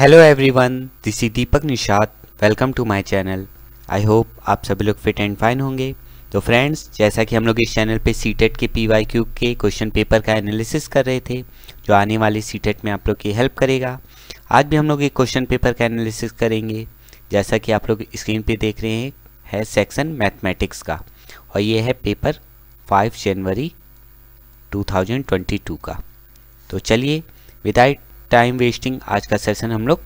Hello everyone this is Deepak Nishad welcome to my channel I hope आप सभी लोग fit and fine होंगे तो फ्रेंड्स जैसा कि हम लोग इस चैनल पे सी e के पी वाई क्यू के क्वेश्चन पेपर का एनालिसिस कर रहे थे जो आने वाले सी e में आप लोग की हेल्प करेगा आज भी हम लोग एक क्वेश्चन पेपर का एनालिसिस करेंगे जैसा कि आप लोग स्क्रीन पर देख रहे हैं है सेक्शन मैथमेटिक्स का और ये है पेपर फाइव जनवरी टू का तो चलिए विदाउट टाइम वेस्टिंग आज का सेशन हम लोग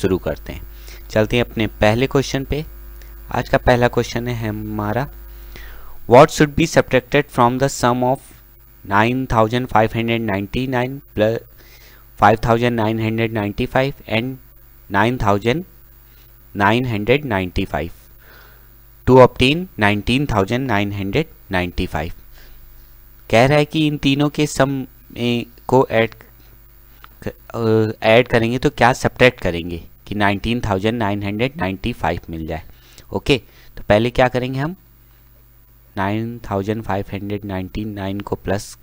शुरू करते हैं चलते हैं अपने पहले क्वेश्चन पे आज का पहला क्वेश्चन है हमारा what should be subtracted from the sum of 9599 plus 5995 and 9995 to obtain 19995 कह रहा है कि इन तीनों के सम को ऐड ऐड करेंगे तो क्या सब्ट्रैक्ट करेंगे कि 19,995 मिल जाए ओके तो पहले क्या करेंगे हम 9,599 को प्लस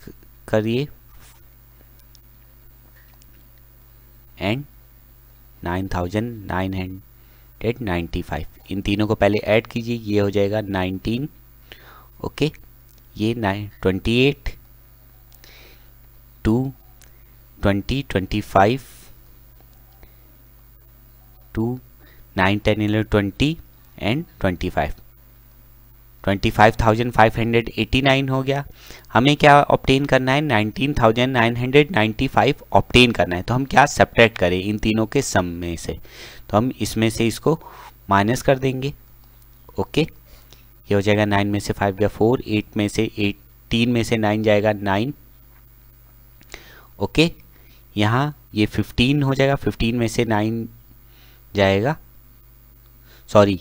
करिए एंड 9,995 इन तीनों को पहले ऐड कीजिए ये हो जाएगा 19 ओके ये nine twenty eight two twenty twenty five two nine twenty and twenty five twenty five thousand five hundred eighty nine हो गया हमें क्या ऑप्टेन करना है nineteen thousand nine hundred ninety five obtain करना है तो हम क्या सेपरेट करें इन तीनों के सम में से तो हम इसमें से इसको माइनस कर देंगे ओके ये हो जाएगा नाइन में से फाइव गया फोर एट में से एट तीन में से नाइन जाएगा नाइन ओके यहाँ ये फिफ्टीन हो जाएगा फिफ्टीन में से नाइन जाएगा सॉरी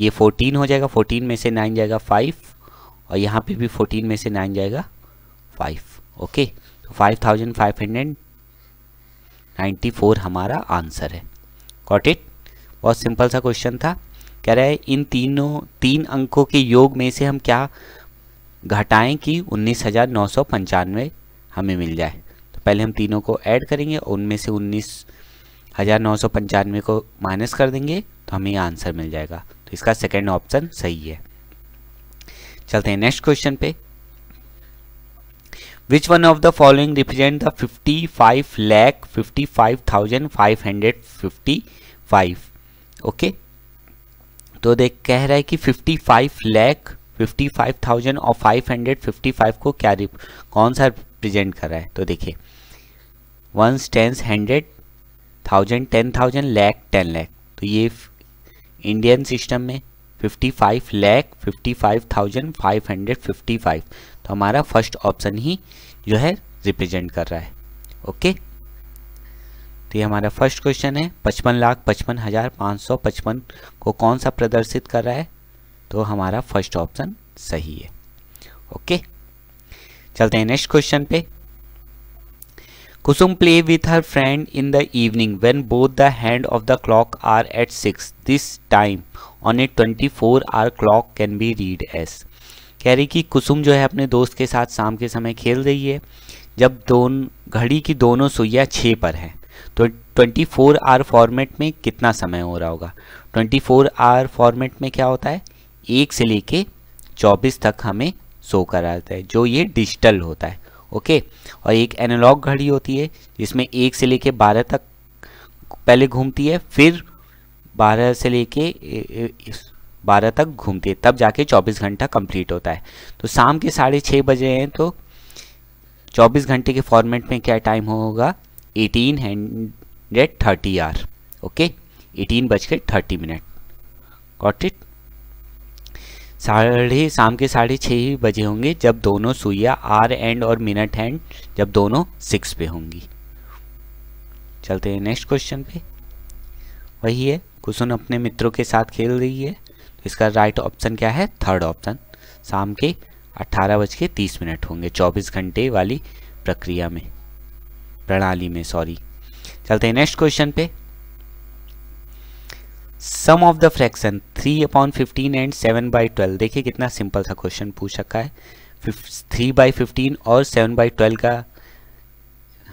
ये फोर्टीन हो जाएगा फोर्टीन में से नाइन जाएगा फाइव और यहाँ पे भी फोर्टीन में से नाइन जाएगा फाइव ओके तो five thousand five hundred ninety four हमारा आंसर है कॉट इट बहुत सिंपल सा क्वेश्चन था कह रहा है इन तीनों तीन अंकों के योग में से हम क्या घटाएं कि उन्नीस हज़ार नौ सौ पंचानवे हमें मिल जाए पहले हम तीनों को ऐड करेंगे उनमें से उन्नीस हज़ार नौ सौ पंचानवे को माइनस कर देंगे तो हमें आंसर मिल जाएगा तो इसका सेकेंड ऑप्शन सही है चलते हैं नेक्स्ट क्वेश्चन पे which one of the following represent the fifty five lakh fifty five thousand five hundred fifty five okay तो देख कह रहा है कि fifty five lakh fifty five thousand और फाइव हंड्रेड फिफ्टी फाइव को क्या कौन सा रिप्रेजेंट कर रहा है तो देखिए ones tens hundred thousand ten thousand lakh ten lakh तो ये इंडियन सिस्टम में fifty five lakh fifty five thousand five hundred fifty five तो हमारा फर्स्ट ऑप्शन ही जो है रिप्रेजेंट कर रहा है ओके तो ये हमारा फर्स्ट क्वेश्चन है पचपन लाख पचपन हज़ार पाँच सौ पचपन को कौन सा प्रदर्शित कर रहा है तो हमारा फर्स्ट ऑप्शन सही है ओके चलते हैं नेक्स्ट क्वेश्चन पे Kusum play with her friend in the evening when both the hand of the clock are at 6. This time on a 24 hour clock can be read as. कह रही कि कुसुम जो है अपने दोस्त के साथ शाम के समय खेल रही है जब दोन घड़ी की दोनों सुइया छः पर हैं तो 24 फोर आर फॉर्मेट में कितना समय हो रहा होगा 24 फोर आर फॉर्मेट में क्या होता है एक से लेके 24 तक हमें सो कराता है जो ये डिजिटल होता है ओके और एक एनालॉग घड़ी होती है जिसमें एक से लेके बारह तक पहले घूमती है फिर बारह से लेके बारह तक घूमती है तब जाके चौबीस घंटा कंप्लीट होता है तो शाम के साढ़े छः बजे हैं तो चौबीस घंटे के फॉर्मेट में क्या टाइम होगा eighteen hundred thirty hours okay eighteen बज के थर्टी मिनट गॉट इट साढ़े शाम के साढ़े छः ही बजे होंगे जब दोनों सुइया आर एंड और मिनट एंड जब दोनों सिक्स पे होंगी चलते हैं नेक्स्ट क्वेश्चन पे वही है कुसुन अपने मित्रों के साथ खेल रही है तो इसका राइट ऑप्शन क्या है थर्ड ऑप्शन शाम के अट्ठारह बज के तीस मिनट होंगे चौबीस घंटे वाली प्रक्रिया में प्रणाली में सॉरी चलते हैं नेक्स्ट क्वेश्चन पे sum of the fraction three upon fifteen and seven by twelve देखिए कितना सिंपल सा क्वेश्चन पूछ रखा है थ्री बाई फिफ्टीन और सेवन बाई ट्वेल्व का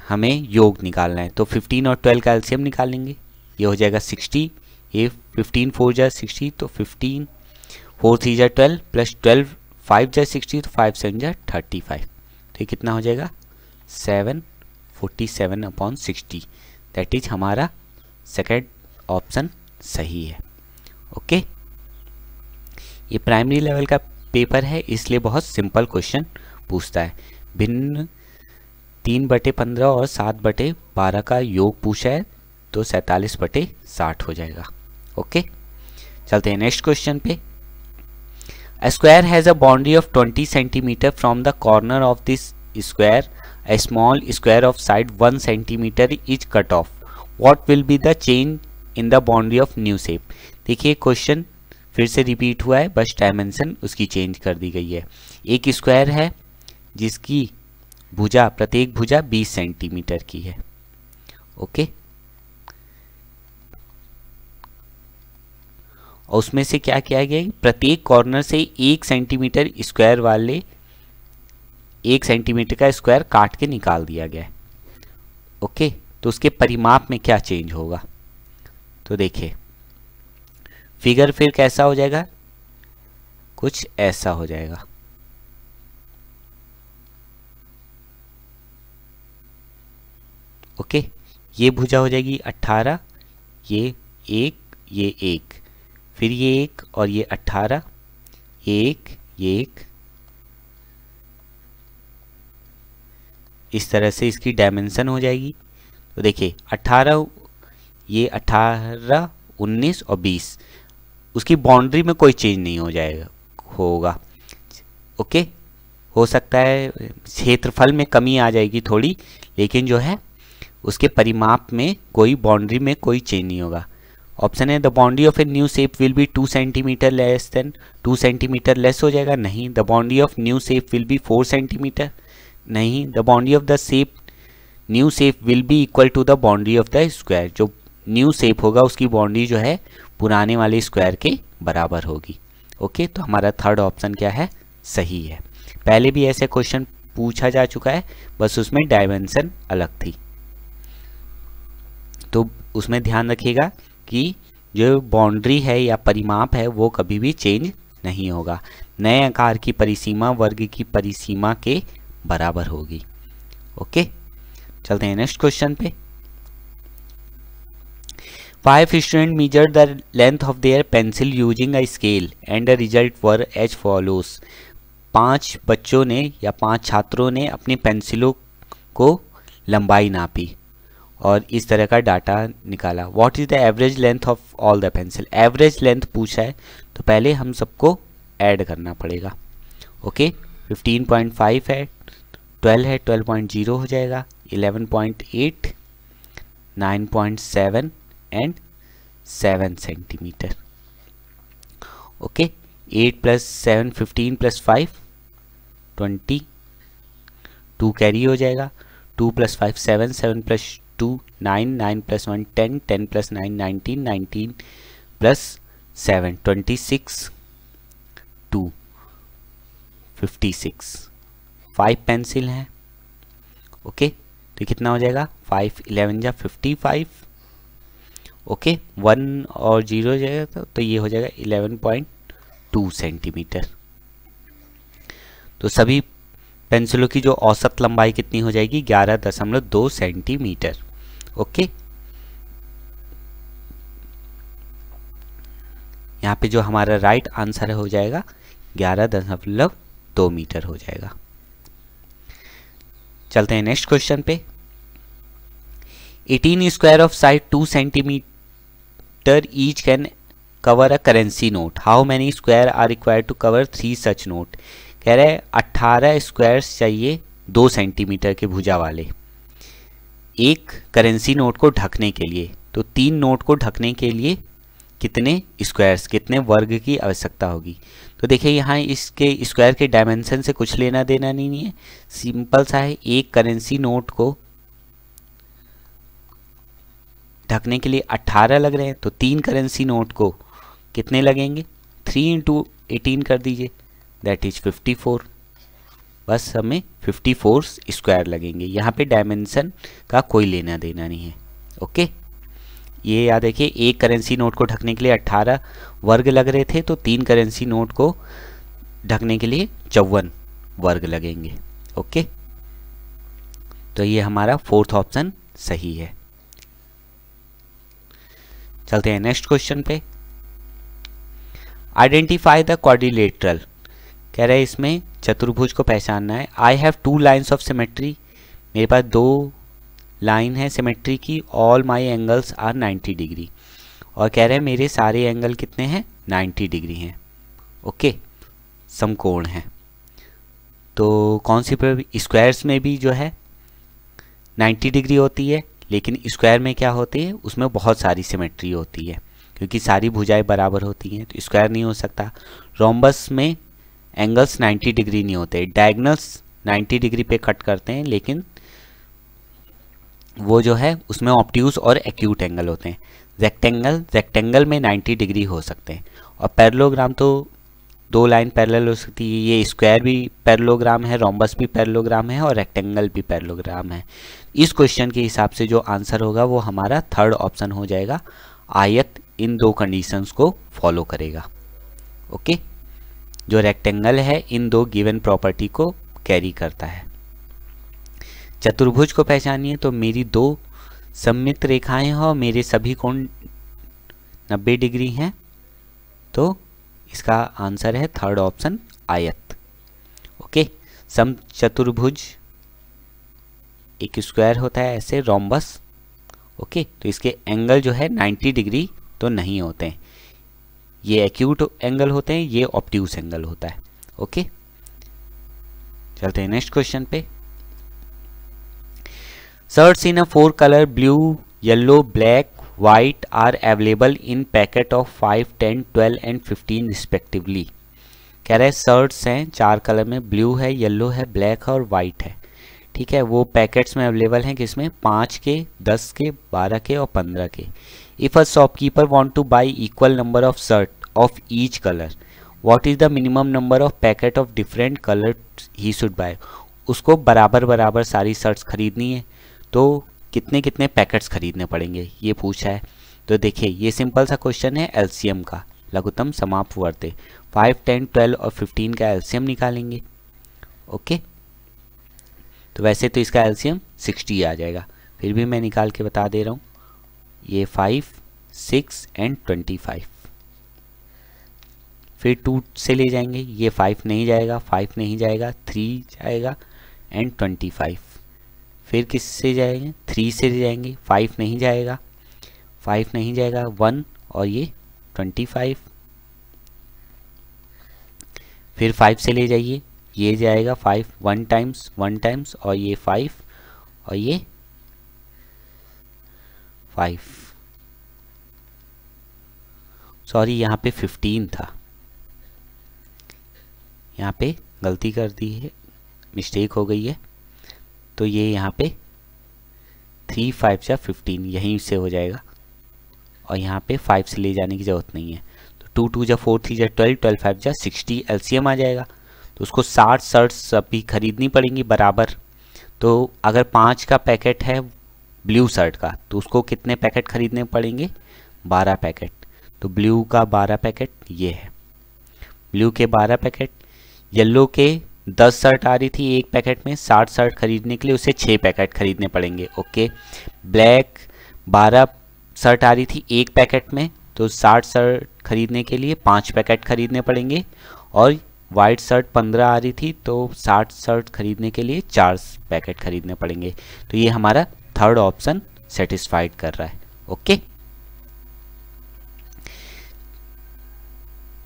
हमें योग निकालना है तो फिफ्टीन और ट्वेल्व का एल्शियम निकाल लेंगे ये हो जाएगा सिक्सटी ये फिफ्टीन फोर जाए सिक्सटी तो फिफ्टीन फोर थ्री जा ट्वेल्व प्लस ट्वेल्व फाइव जाए सिक्सटी तो फाइव सेवन जा थर्टी फाइव तो ये कितना हो जाएगा seven forty seven upon sixty that is हमारा सेकेंड ऑप्शन सही है ओके ये प्राइमरी लेवल का पेपर है इसलिए बहुत सिंपल क्वेश्चन पूछता है भिन्न तीन बटे पंद्रह और सात बटे बारह का योग पूछा है तो सैतालीस बटे साठ हो जाएगा ओके चलते हैं नेक्स्ट क्वेश्चन पे a square has a boundary of twenty centimetre from the corner of this square a small square of side one centimetre is cut off what will be the change in the boundary of new shape देखिए question फिर से repeat हुआ है बस dimension उसकी change कर दी गई है एक स्क्वायर है जिसकी भुजा प्रत्येक भुजा 20 सेंटीमीटर की है ओके और उसमें से क्या किया गया प्रत्येक कॉर्नर से एक सेंटीमीटर स्क्वायर वाले एक सेंटीमीटर का स्क्वायर काट के निकाल दिया गया है ओके तो उसके परिमाप में क्या चेंज होगा तो देखिए फिगर फिर कैसा हो जाएगा कुछ ऐसा हो जाएगा ओके ये भुजा हो जाएगी 18 ये एक ये एक फिर ये एक और ये अट्ठारह एक ये एक इस तरह से इसकी डायमेंशन हो जाएगी तो देखिए अट्ठारह ये 18, उन्नीस और बीस उसकी बाउंड्री में कोई चेंज नहीं हो जाएगा होगा ओके हो सकता है क्षेत्रफल में कमी आ जाएगी थोड़ी लेकिन जो है उसके परिमाप में कोई बाउंड्री में कोई चेंज नहीं होगा ऑप्शन है the boundary of a new shape will be two centimetre less than two centimetre less हो जाएगा नहीं the boundary of new shape will be four centimetre नहीं the boundary of the shape new shape will be equal to the boundary of the square जो new shape होगा उसकी boundary जो है पुराने वाले स्क्वायर के बराबर होगी ओके तो हमारा थर्ड ऑप्शन क्या है सही है पहले भी ऐसे क्वेश्चन पूछा जा चुका है बस उसमें डायमेंशन अलग थी तो उसमें ध्यान रखिएगा कि जो बाउंड्री है या परिमाप है वो कभी भी चेंज नहीं होगा नए आकार की परिसीमा वर्ग की परिसीमा के बराबर होगी ओके चलते हैं नेक्स्ट क्वेश्चन पे five student measure the length of their pencil using a scale and the result were as follows पांच बच्चों ने या पांच छात्रों ने अपनी पेंसिलों को लंबाई नापी और इस तरह का डाटा निकाला what is the average length of all the pencil average length पूछा है तो पहले हम सबको एड करना पड़ेगा ओके फिफ्टीन पॉइंट फाइव है ट्वेल्व है ट्वेल्व पॉइंट ज़ीरो हो जाएगा eleven point eight nine point seven and seven centimetre okay eight plus seven fifteen plus five twenty two carry हो जाएगा two plus five seven seven plus two nine nine plus one ten ten plus nine nineteen nineteen plus seven twenty six two fifty six five pencil हैं okay तो कितना हो जाएगा five eleven जा fifty five okay one और zero हो तो, तो ये हो जाएगा इलेवन पॉइंट टू सेंटीमीटर तो सभी पेंसिलों की जो औसत लंबाई कितनी हो जाएगी ग्यारह दशमलव दो सेंटीमीटर ओके यहाँ पे जो हमारा राइट आंसर हो जाएगा ग्यारह दशमलव दो मीटर हो जाएगा चलते हैं नेक्स्ट क्वेश्चन पे 18 square of side 2 centimetre meter each can cover a currency note how many square are required to cover three such note कह रहे हैं अट्ठारह स्क्वायर चाहिए दो सेंटीमीटर के भुजा वाले एक करेंसी नोट को ढकने के लिए तो तीन नोट को ढकने के लिए कितने स्क्वायर्स कितने वर्ग की आवश्यकता होगी तो देखिए यहाँ इसके स्क्वायर के डायमेंशन से कुछ लेना देना नहीं है सिंपल सा है एक करेंसी नोट को ढकने के लिए 18 लग रहे हैं तो तीन करेंसी नोट को कितने लगेंगे थ्री इंटू एटीन कर दीजिए दैट इज़ फिफ्टी फोर बस हमें फिफ्टी स्क्वायर लगेंगे यहाँ पे डायमेंसन का कोई लेना देना नहीं है ओके ये याद रखिए एक करेंसी नोट को ढकने के लिए 18 वर्ग लग रहे थे तो तीन करेंसी नोट को ढकने के लिए चौवन वर्ग लगेंगे ओके तो ये हमारा फोर्थ ऑप्शन सही है चलते हैं नेक्स्ट क्वेश्चन पे आइडेंटिफाई द क्वारिलेटरल कह रहे हैं इसमें चतुर्भुज को पहचानना है I have two lines of symmetry मेरे पास दो लाइन है सिमेट्री की all my angles are 90 degree और कह रहे हैं मेरे सारे एंगल कितने हैं 90 डिग्री हैं ओके समकोण है तो कौन सी स्क्वायर्स में भी जो है 90 डिग्री होती है लेकिन स्क्वायर में क्या होती है उसमें बहुत सारी सिमेट्री होती है क्योंकि सारी भुजाएं बराबर होती हैं तो स्क्वायर नहीं हो सकता रोम्बस में एंगल्स 90 डिग्री नहीं होते डायगनल्स 90 डिग्री पे कट करते हैं लेकिन वो जो है उसमें ऑप्ट्यूज और एक्यूट एंगल होते हैं रेक्टेंगल रेक्टेंगल में 90 डिग्री हो सकते हैं और पैरलोग्राम तो दो लाइन पैरेलल हो सकती है ये स्क्वायर भी पैरलोग्राम है रोम्बस भी पैरलोग्राम है और रेक्टेंगल भी पैरलोग्राम है इस क्वेश्चन के हिसाब से जो आंसर होगा वो हमारा थर्ड ऑप्शन हो जाएगा आयत इन दो कंडीशंस को फॉलो करेगा ओके जो रेक्टेंगल है इन दो गिवन प्रॉपर्टी को कैरी करता है चतुर्भुज को पहचानिए तो मेरी दो सम्मित रेखाएं हैं और मेरे सभी कोण 90 डिग्री हैं तो इसका आंसर है थर्ड ऑप्शन आयत ओके सम चतुर्भुज एक स्क्वायर होता है ऐसे रोम्बस ओके तो इसके एंगल जो है 90 डिग्री तो नहीं होते हैं ये एक्यूट एंगल होते हैं ये ऑप्टिक्स एंगल होता है ओके चलते हैं नेक्स्ट क्वेश्चन पे shirts in a four colour blue yellow black white are available in packet of 5, 10, 12 and 15 respectively. कह रहे शर्ट्स हैं चार कलर में ब्लू है येलो है ब्लैक है और वाइट है ठीक है वो पैकेट्स में अवेलेबल हैं किसमें पाँच के दस के बारह के और पंद्रह के if a shopkeeper want to buy equal number of shirt of each colour what is the minimum number of packet of different colour he should buy उसको बराबर बराबर सारी शर्ट्स खरीदनी है तो कितने कितने पैकेट्स खरीदने पड़ेंगे ये पूछा है तो देखिए ये सिंपल सा क्वेश्चन है एलसीएम का लघुतम समाप्त वर्ते फाइव टेन ट्वेल्व और फिफ्टीन का एलसीएम निकालेंगे ओके तो वैसे तो इसका एलसीएम सिक्सटी आ जाएगा फिर भी मैं निकाल के बता दे रहा हूँ ये five six and twenty five फिर टू से ले जाएंगे ये फाइव नहीं जाएगा फाइव नहीं जाएगा थ्री जाएगा एंड ट्वेंटी फाइव फिर किस से जाएंगे थ्री से जाएंगे फाइव नहीं जाएगा फाइव नहीं जाएगा वन और ये ट्वेंटी फाइव फिर फाइव से ले जाइए ये जाएगा five one times one times और ये फाइव और ये फाइव सॉरी यहाँ पे फिफ्टीन था यहाँ पे गलती कर दी है मिस्टेक हो गई है तो ये यहाँ पे थ्री फाइव या फिफ्टीन यहीं से हो जाएगा और यहाँ पे फाइव से ले जाने की ज़रूरत नहीं है तो टू टू या फोर थ्री या ट्वेल्व ट्वेल्व फाइव या सिक्सटी एल आ जाएगा तो उसको साठ शर्ट अभी खरीदनी पड़ेंगी बराबर तो अगर पाँच का पैकेट है ब्लू शर्ट का तो उसको कितने पैकेट खरीदने पड़ेंगे बारह पैकेट तो ब्लू का बारह पैकेट ये है ब्लू के बारह पैकेट येलो के दस शर्ट आ रही थी एक पैकेट में साठ शर्ट खरीदने के लिए उसे छः पैकेट खरीदने पड़ेंगे ओके ब्लैक बारह शर्ट आ रही थी एक पैकेट में तो साठ शर्ट खरीदने के लिए पाँच पैकेट खरीदने पड़ेंगे और वाइट शर्ट पंद्रह आ रही थी तो साठ शर्ट खरीदने के लिए चार पैकेट खरीदने पड़ेंगे तो ये हमारा थर्ड ऑप्शन सेटिस्फाइड कर रहा है ओके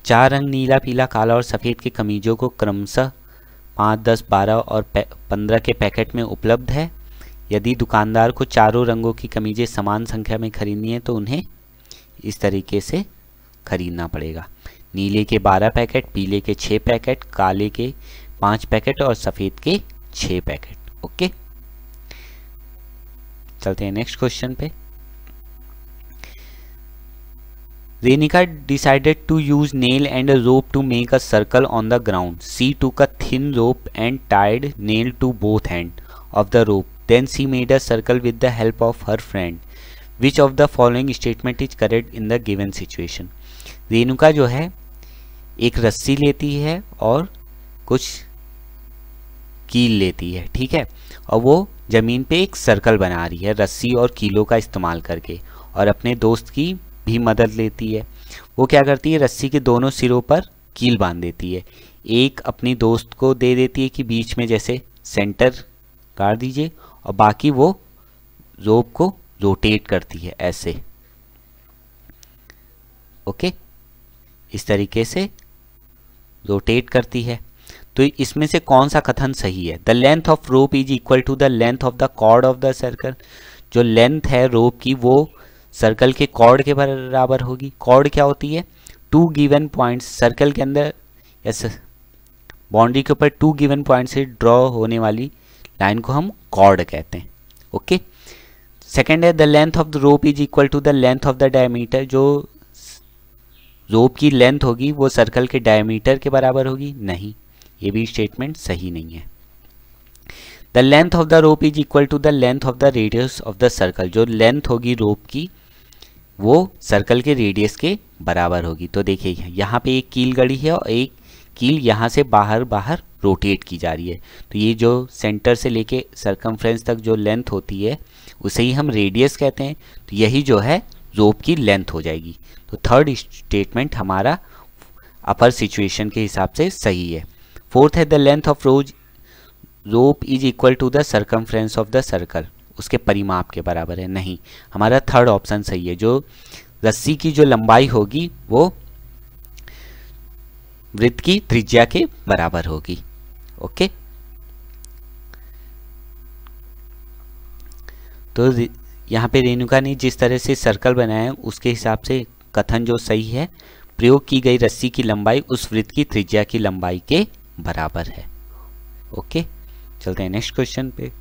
चार रंग नीला पीला काला और सफ़ेद की कमीजों को क्रमशः पाँच दस बारह और पंद्रह के पैकेट में उपलब्ध है यदि दुकानदार को चारों रंगों की कमीज़ें समान संख्या में खरीदनी है तो उन्हें इस तरीके से खरीदना पड़ेगा नीले के बारह पैकेट पीले के छः पैकेट काले के पाँच पैकेट और सफ़ेद के छः पैकेट ओके चलते हैं नेक्स्ट क्वेश्चन पे Renika decided to use nail and a rope to make a circle on the ground. She took a thin rope and tied nail to both ends of the rope. Then she made a circle with the help of her friend. Which of the following statement is correct in the given situation? Renuka जो है एक रस्सी लेती है और कुछ कील लेती है ठीक है और वो ज़मीन पे एक सर्कल बना रही है रस्सी और कीलों का इस्तेमाल करके और अपने दोस्त की भी मदद लेती है वो क्या करती है रस्सी के दोनों सिरों पर कील बांध देती है एक अपनी दोस्त को दे देती है कि बीच में जैसे सेंटर काट दीजिए और बाकी वो रोप को रोटेट करती है ऐसे ओके इस तरीके से रोटेट करती है तो इसमें से कौन सा कथन सही है the length of rope is equal to the length of the chord of the circle जो लेंथ है रोप की वो सर्कल के कॉर्ड के बराबर होगी कॉर्ड क्या होती है टू गिवन पॉइंट्स सर्कल के अंदर यस बाउंड्री के ऊपर टू गिवन पॉइंट से ड्रॉ होने वाली लाइन को हम कॉर्ड कहते हैं ओके सेकेंड है the length of the rope is equal to the length of the diameter जो रोप की लेंथ होगी वो सर्कल के डायमीटर के बराबर होगी नहीं ये भी स्टेटमेंट सही नहीं है the length of the rope is equal to the length of the radius of the circle जो लेंथ होगी रोप की वो सर्कल के रेडियस के बराबर होगी तो देखिए यहाँ पे एक कील गड़ी है और एक कील यहाँ से बाहर बाहर रोटेट की जा रही है तो ये जो सेंटर से लेके सरकमफ्रेंस तक जो लेंथ होती है उसे ही हम रेडियस कहते हैं तो यही जो है रोप की लेंथ हो जाएगी तो थर्ड स्टेटमेंट हमारा अपर सिचुएशन के हिसाब से सही है फोर्थ है the length of rose rope is equal to the circumference of the circle उसके परिमाप के बराबर है नहीं हमारा थर्ड ऑप्शन सही है जो रस्सी की जो लंबाई होगी वो वृत्त की त्रिज्या के बराबर होगी ओके तो यहाँ पे रेणुका ने जिस तरह से सर्कल बनाया है उसके हिसाब से कथन जो सही है प्रयोग की गई रस्सी की लंबाई उस वृत्त की त्रिज्या की लंबाई के बराबर है ओके चलते हैं नेक्स्ट क्वेश्चन पे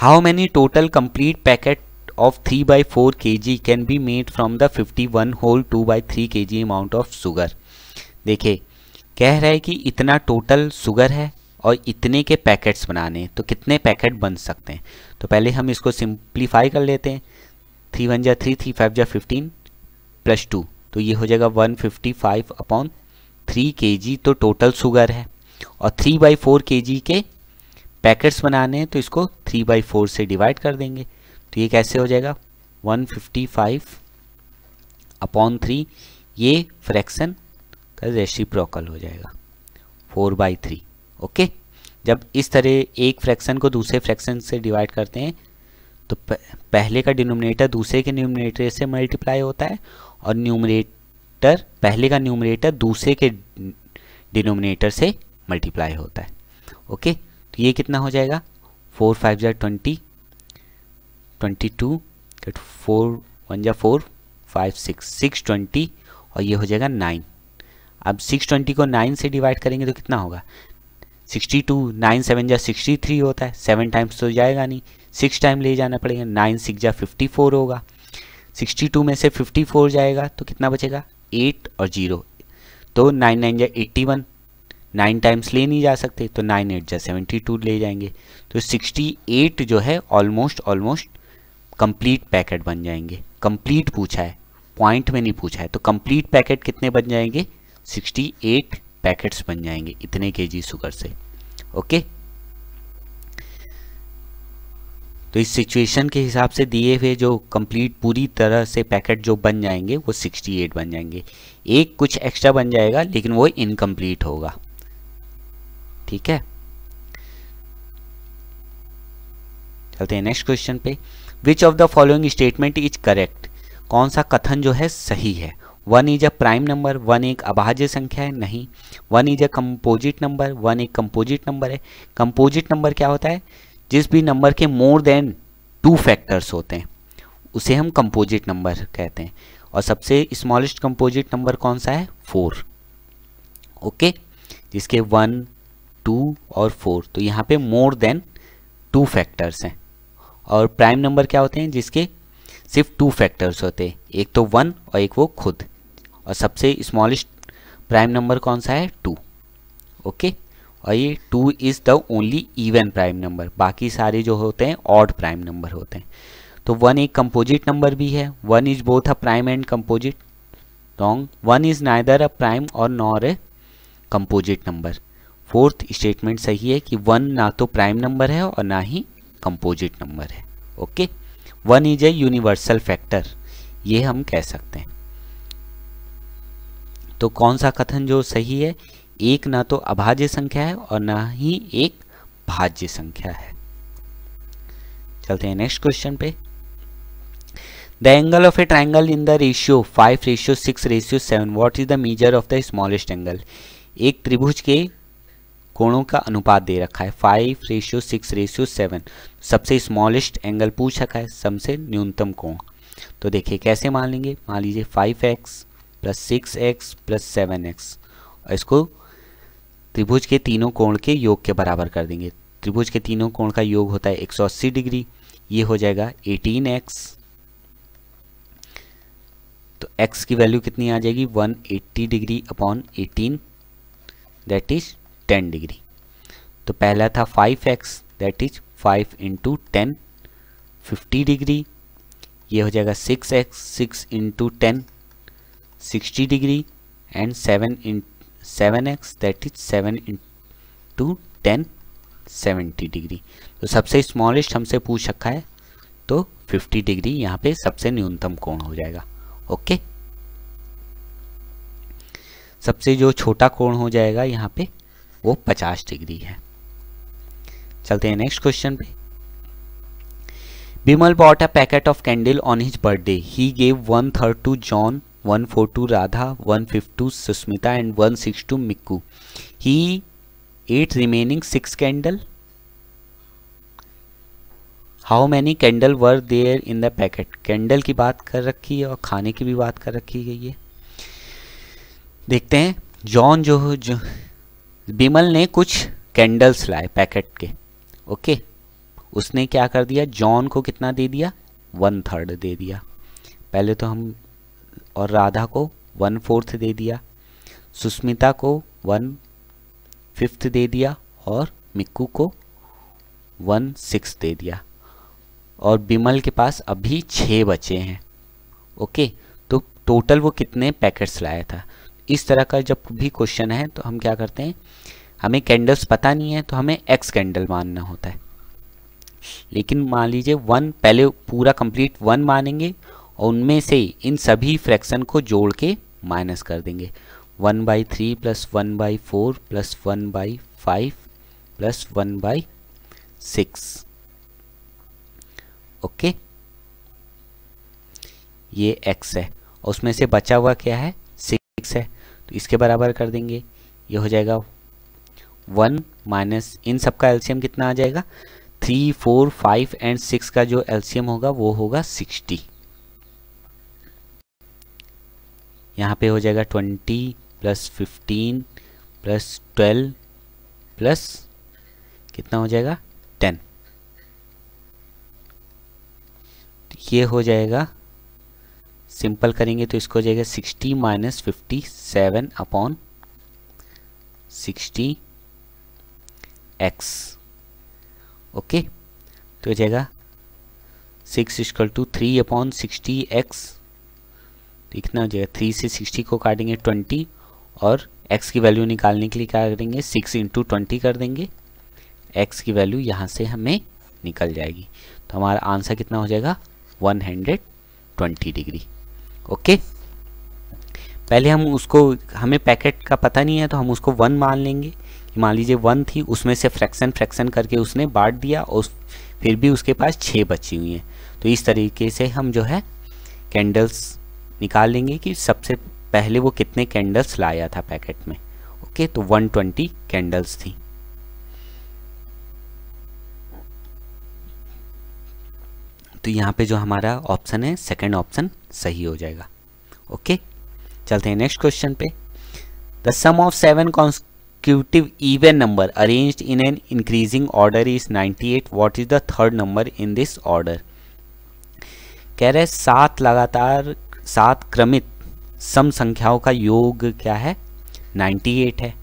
complete packet of three by of 3 by 4 kg can be made from the 51 whole 2 by 3 kg amount of sugar देखिए कह रहा है कि इतना टोटल शुगर है और इतने के पैकेट्स बनाने तो कितने पैकेट बन सकते हैं तो पहले हम इसको सिंप्लीफाई कर लेते हैं थ्री वन जा थ्री थ्री फाइव जा फिफ्टीन प्लस टू तो ये हो जाएगा one fifty five upon three के जी तो टोटल शुगर है और थ्री बाई फोर के जी के पैकेट्स बनाने हैं तो इसको थ्री बाई फोर से डिवाइड कर देंगे तो ये कैसे हो जाएगा one fifty five upon three ये फ्रैक्शन का प्रोकल हो जाएगा फोर बाई थ्री ओके जब इस तरह एक फ्रैक्शन को दूसरे फ्रैक्शन से डिवाइड करते हैं तो पहले का डिनोमिनेटर दूसरे के न्यूमिनेटर से मल्टीप्लाई होता है और न्यूमिनेटर पहले का न्यूमिनेटर दूसरे के डिनोमिनेटर से मल्टीप्लाई होता है ओके okay? तो ये कितना हो जाएगा फोर फाइव ज़ा ट्वेंटी ट्वेंटी टू तो फोर वन ज़ा four five six six twenty और ये हो जाएगा नाइन अब सिक्स ट्वेंटी को नाइन से डिवाइड करेंगे तो कितना होगा सिक्सटी टू नाइन सेवन जा सिक्सटी थ्री होता है सेवन टाइम्स तो जाएगा नहीं सिक्स टाइम ले जाना पड़ेगा नाइन सिक्स जै फिफ्टी फोर होगा सिक्सटी टू में से फिफ्टी फोर जाएगा तो कितना बचेगा एट और जीरो तो नाइन नाइन जै एट्टी वन नाइन टाइम्स ले नहीं जा सकते तो नाइन एट जा सेवेंटी टू ले जाएंगे तो सिक्सटी एट जो है ऑलमोस्ट ऑलमोस्ट कंप्लीट पैकेट बन जाएंगे कंप्लीट पूछा है पॉइंट में नहीं पूछा है तो कंप्लीट पैकेट कितने बन जाएंगे सिक्सटी एट पैकेट्स बन जाएंगे इतने के जी शुगर से ओके तो इस सिचुएशन के हिसाब से दिए हुए जो कंप्लीट पूरी तरह से पैकेट जो बन जाएंगे वो 68 बन जाएंगे एक कुछ एक्स्ट्रा बन जाएगा लेकिन वो इनकम्प्लीट होगा ठीक है चलते हैं नेक्स्ट क्वेश्चन पे which of the following statement is correct कौन सा कथन जो है सही है one is a prime number one एक अभाज्य संख्या है नहीं one is a composite number one एक कंपोजिट नंबर है कंपोजिट नंबर क्या होता है जिस भी नंबर के मोर देन टू फैक्टर्स होते हैं उसे हम कंपोजिट नंबर कहते हैं और सबसे स्मॉलेस्ट कंपोजिट नंबर कौन सा है फोर ओके okay? जिसके वन टू और फोर तो यहाँ पे मोर देन टू फैक्टर्स हैं और प्राइम नंबर क्या होते हैं जिसके सिर्फ टू फैक्टर्स होते हैं एक तो वन और एक वो खुद और सबसे स्मॉलेस्ट प्राइम नंबर कौन सा है टू ओके और ये two is the only even prime number बाकी सारे जो होते हैं ऑड प्राइम नंबर होते हैं तो वन एक कंपोजिट नंबर भी है one is both a prime and composite wrong one is neither a prime और nor a composite number fourth statement सही है कि वन ना तो प्राइम नंबर है और ना ही कंपोजिट नंबर है okay one is a universal factor ये हम कह सकते हैं तो कौन सा कथन जो सही है एक ना तो अभाज्य संख्या है और ना ही एक भाज्य संख्या है चलते हैं नेक्स्ट क्वेश्चन पे the angle of a triangle in the ratio five ratio six ratio seven what is the major of the smallest angle एक त्रिभुज के कोणों का अनुपात दे रखा है five ratio six ratio seven सबसे स्मॉलेस्ट एंगल पूछ रखा है सबसे न्यूनतम कोण तो देखिए कैसे मान लेंगे मान लीजिए five x plus six x plus seven x इसको त्रिभुज के तीनों कोण के योग के बराबर कर देंगे त्रिभुज के तीनों कोण का योग होता है अस्सी डिग्री ये हो जाएगा एक्स तो x की वैल्यू कितनी आ जाएगी 180 degree upon 18 that is ten degree तो पहला था five x that is five into ten fifty degree ये हो जाएगा six x six into ten sixty degree and seven in seven x that is seven into ten seventy degree तो सबसे smallest हमसे पूछ रखा है तो फिफ्टी डिग्री यहाँ पे सबसे न्यूनतम कोण हो जाएगा ओके सबसे जो छोटा कोण हो जाएगा यहाँ पे वो 50 डिग्री है चलते हैं नेक्स्ट क्वेश्चन पे Bimal bought a packet of candle on his birthday he gave one third to John one four to Radha one fifth to Susmita and one six to Mikku he ate remaining six candle how many candle were there in the packet candle की बात कर रखी है और खाने की भी बात कर रखी गई है देखते हैं जॉन जो, जो बिमल ने कुछ कैंडल्स लाए पैकेट के ओके उसने क्या कर दिया जॉन को कितना दे दिया वन थर्ड दे दिया पहले तो हम और राधा को वन फोर्थ दे दिया सुस्मिता को वन फिफ्थ दे दिया और मिक्कू को वन सिक्स दे दिया और बिमल के पास अभी छः बचे हैं ओके तो टोटल वो कितने पैकेट्स लाया था इस तरह का जब भी क्वेश्चन है तो हम क्या करते हैं हमें कैंडल्स पता नहीं है तो हमें एक्स कैंडल मानना होता है लेकिन मान लीजिए वन पहले पूरा कंप्लीट वन मानेंगे और उनमें से इन सभी फ्रैक्शन को जोड़ के माइनस कर देंगे one by three plus one by four plus one by five plus one by six okay ये एक्स है उसमें से बचा हुआ क्या है सिक्स है तो इसके बराबर कर देंगे ये हो जाएगा वन माइनस इन सब का एल्शियम कितना आ जाएगा three four five and six का जो एल्शियम होगा वो होगा सिक्सटी यहाँ पे हो जाएगा twenty plus fifteen plus twelve plus कितना हो जाएगा टेन ये हो जाएगा सिंपल करेंगे तो इसको हो जाएगा sixty minus fifty seven upon sixty x okay तो हो जाएगा six equal to three upon sixty x लिखना तो हो जाएगा थ्री से सिक्सटी को काटेंगे ट्वेंटी और एक्स की वैल्यू निकालने के लिए क्या करेंगे सिक्स इंटू ट्वेंटी कर देंगे एक्स की वैल्यू यहाँ से हमें निकल जाएगी तो हमारा आंसर कितना हो जाएगा one hundred twenty degree okay पहले हम उसको हमें पैकेट का पता नहीं है तो हम उसको वन मान लेंगे मान लीजिए वन थी उसमें से फ्रैक्शन फ्रैक्शन करके उसने बांट दिया और फिर भी उसके पास छः बची हुई हैं तो इस तरीके से हम जो है कैंडल्स निकाल लेंगे कि सबसे पहले वो कितने कैंडल्स लाया था पैकेट में ओके तो 120 कैंडल्स थी तो यहाँ पे जो हमारा ऑप्शन है सेकंड ऑप्शन सही हो जाएगा ओके चलते हैं नेक्स्ट क्वेश्चन पे the sum of seven consecutive even number arranged in an increasing order is 98 what is the third number in this order कह रहे सात लगातार सात क्रमित सम संख्याओं का योग क्या है 98 है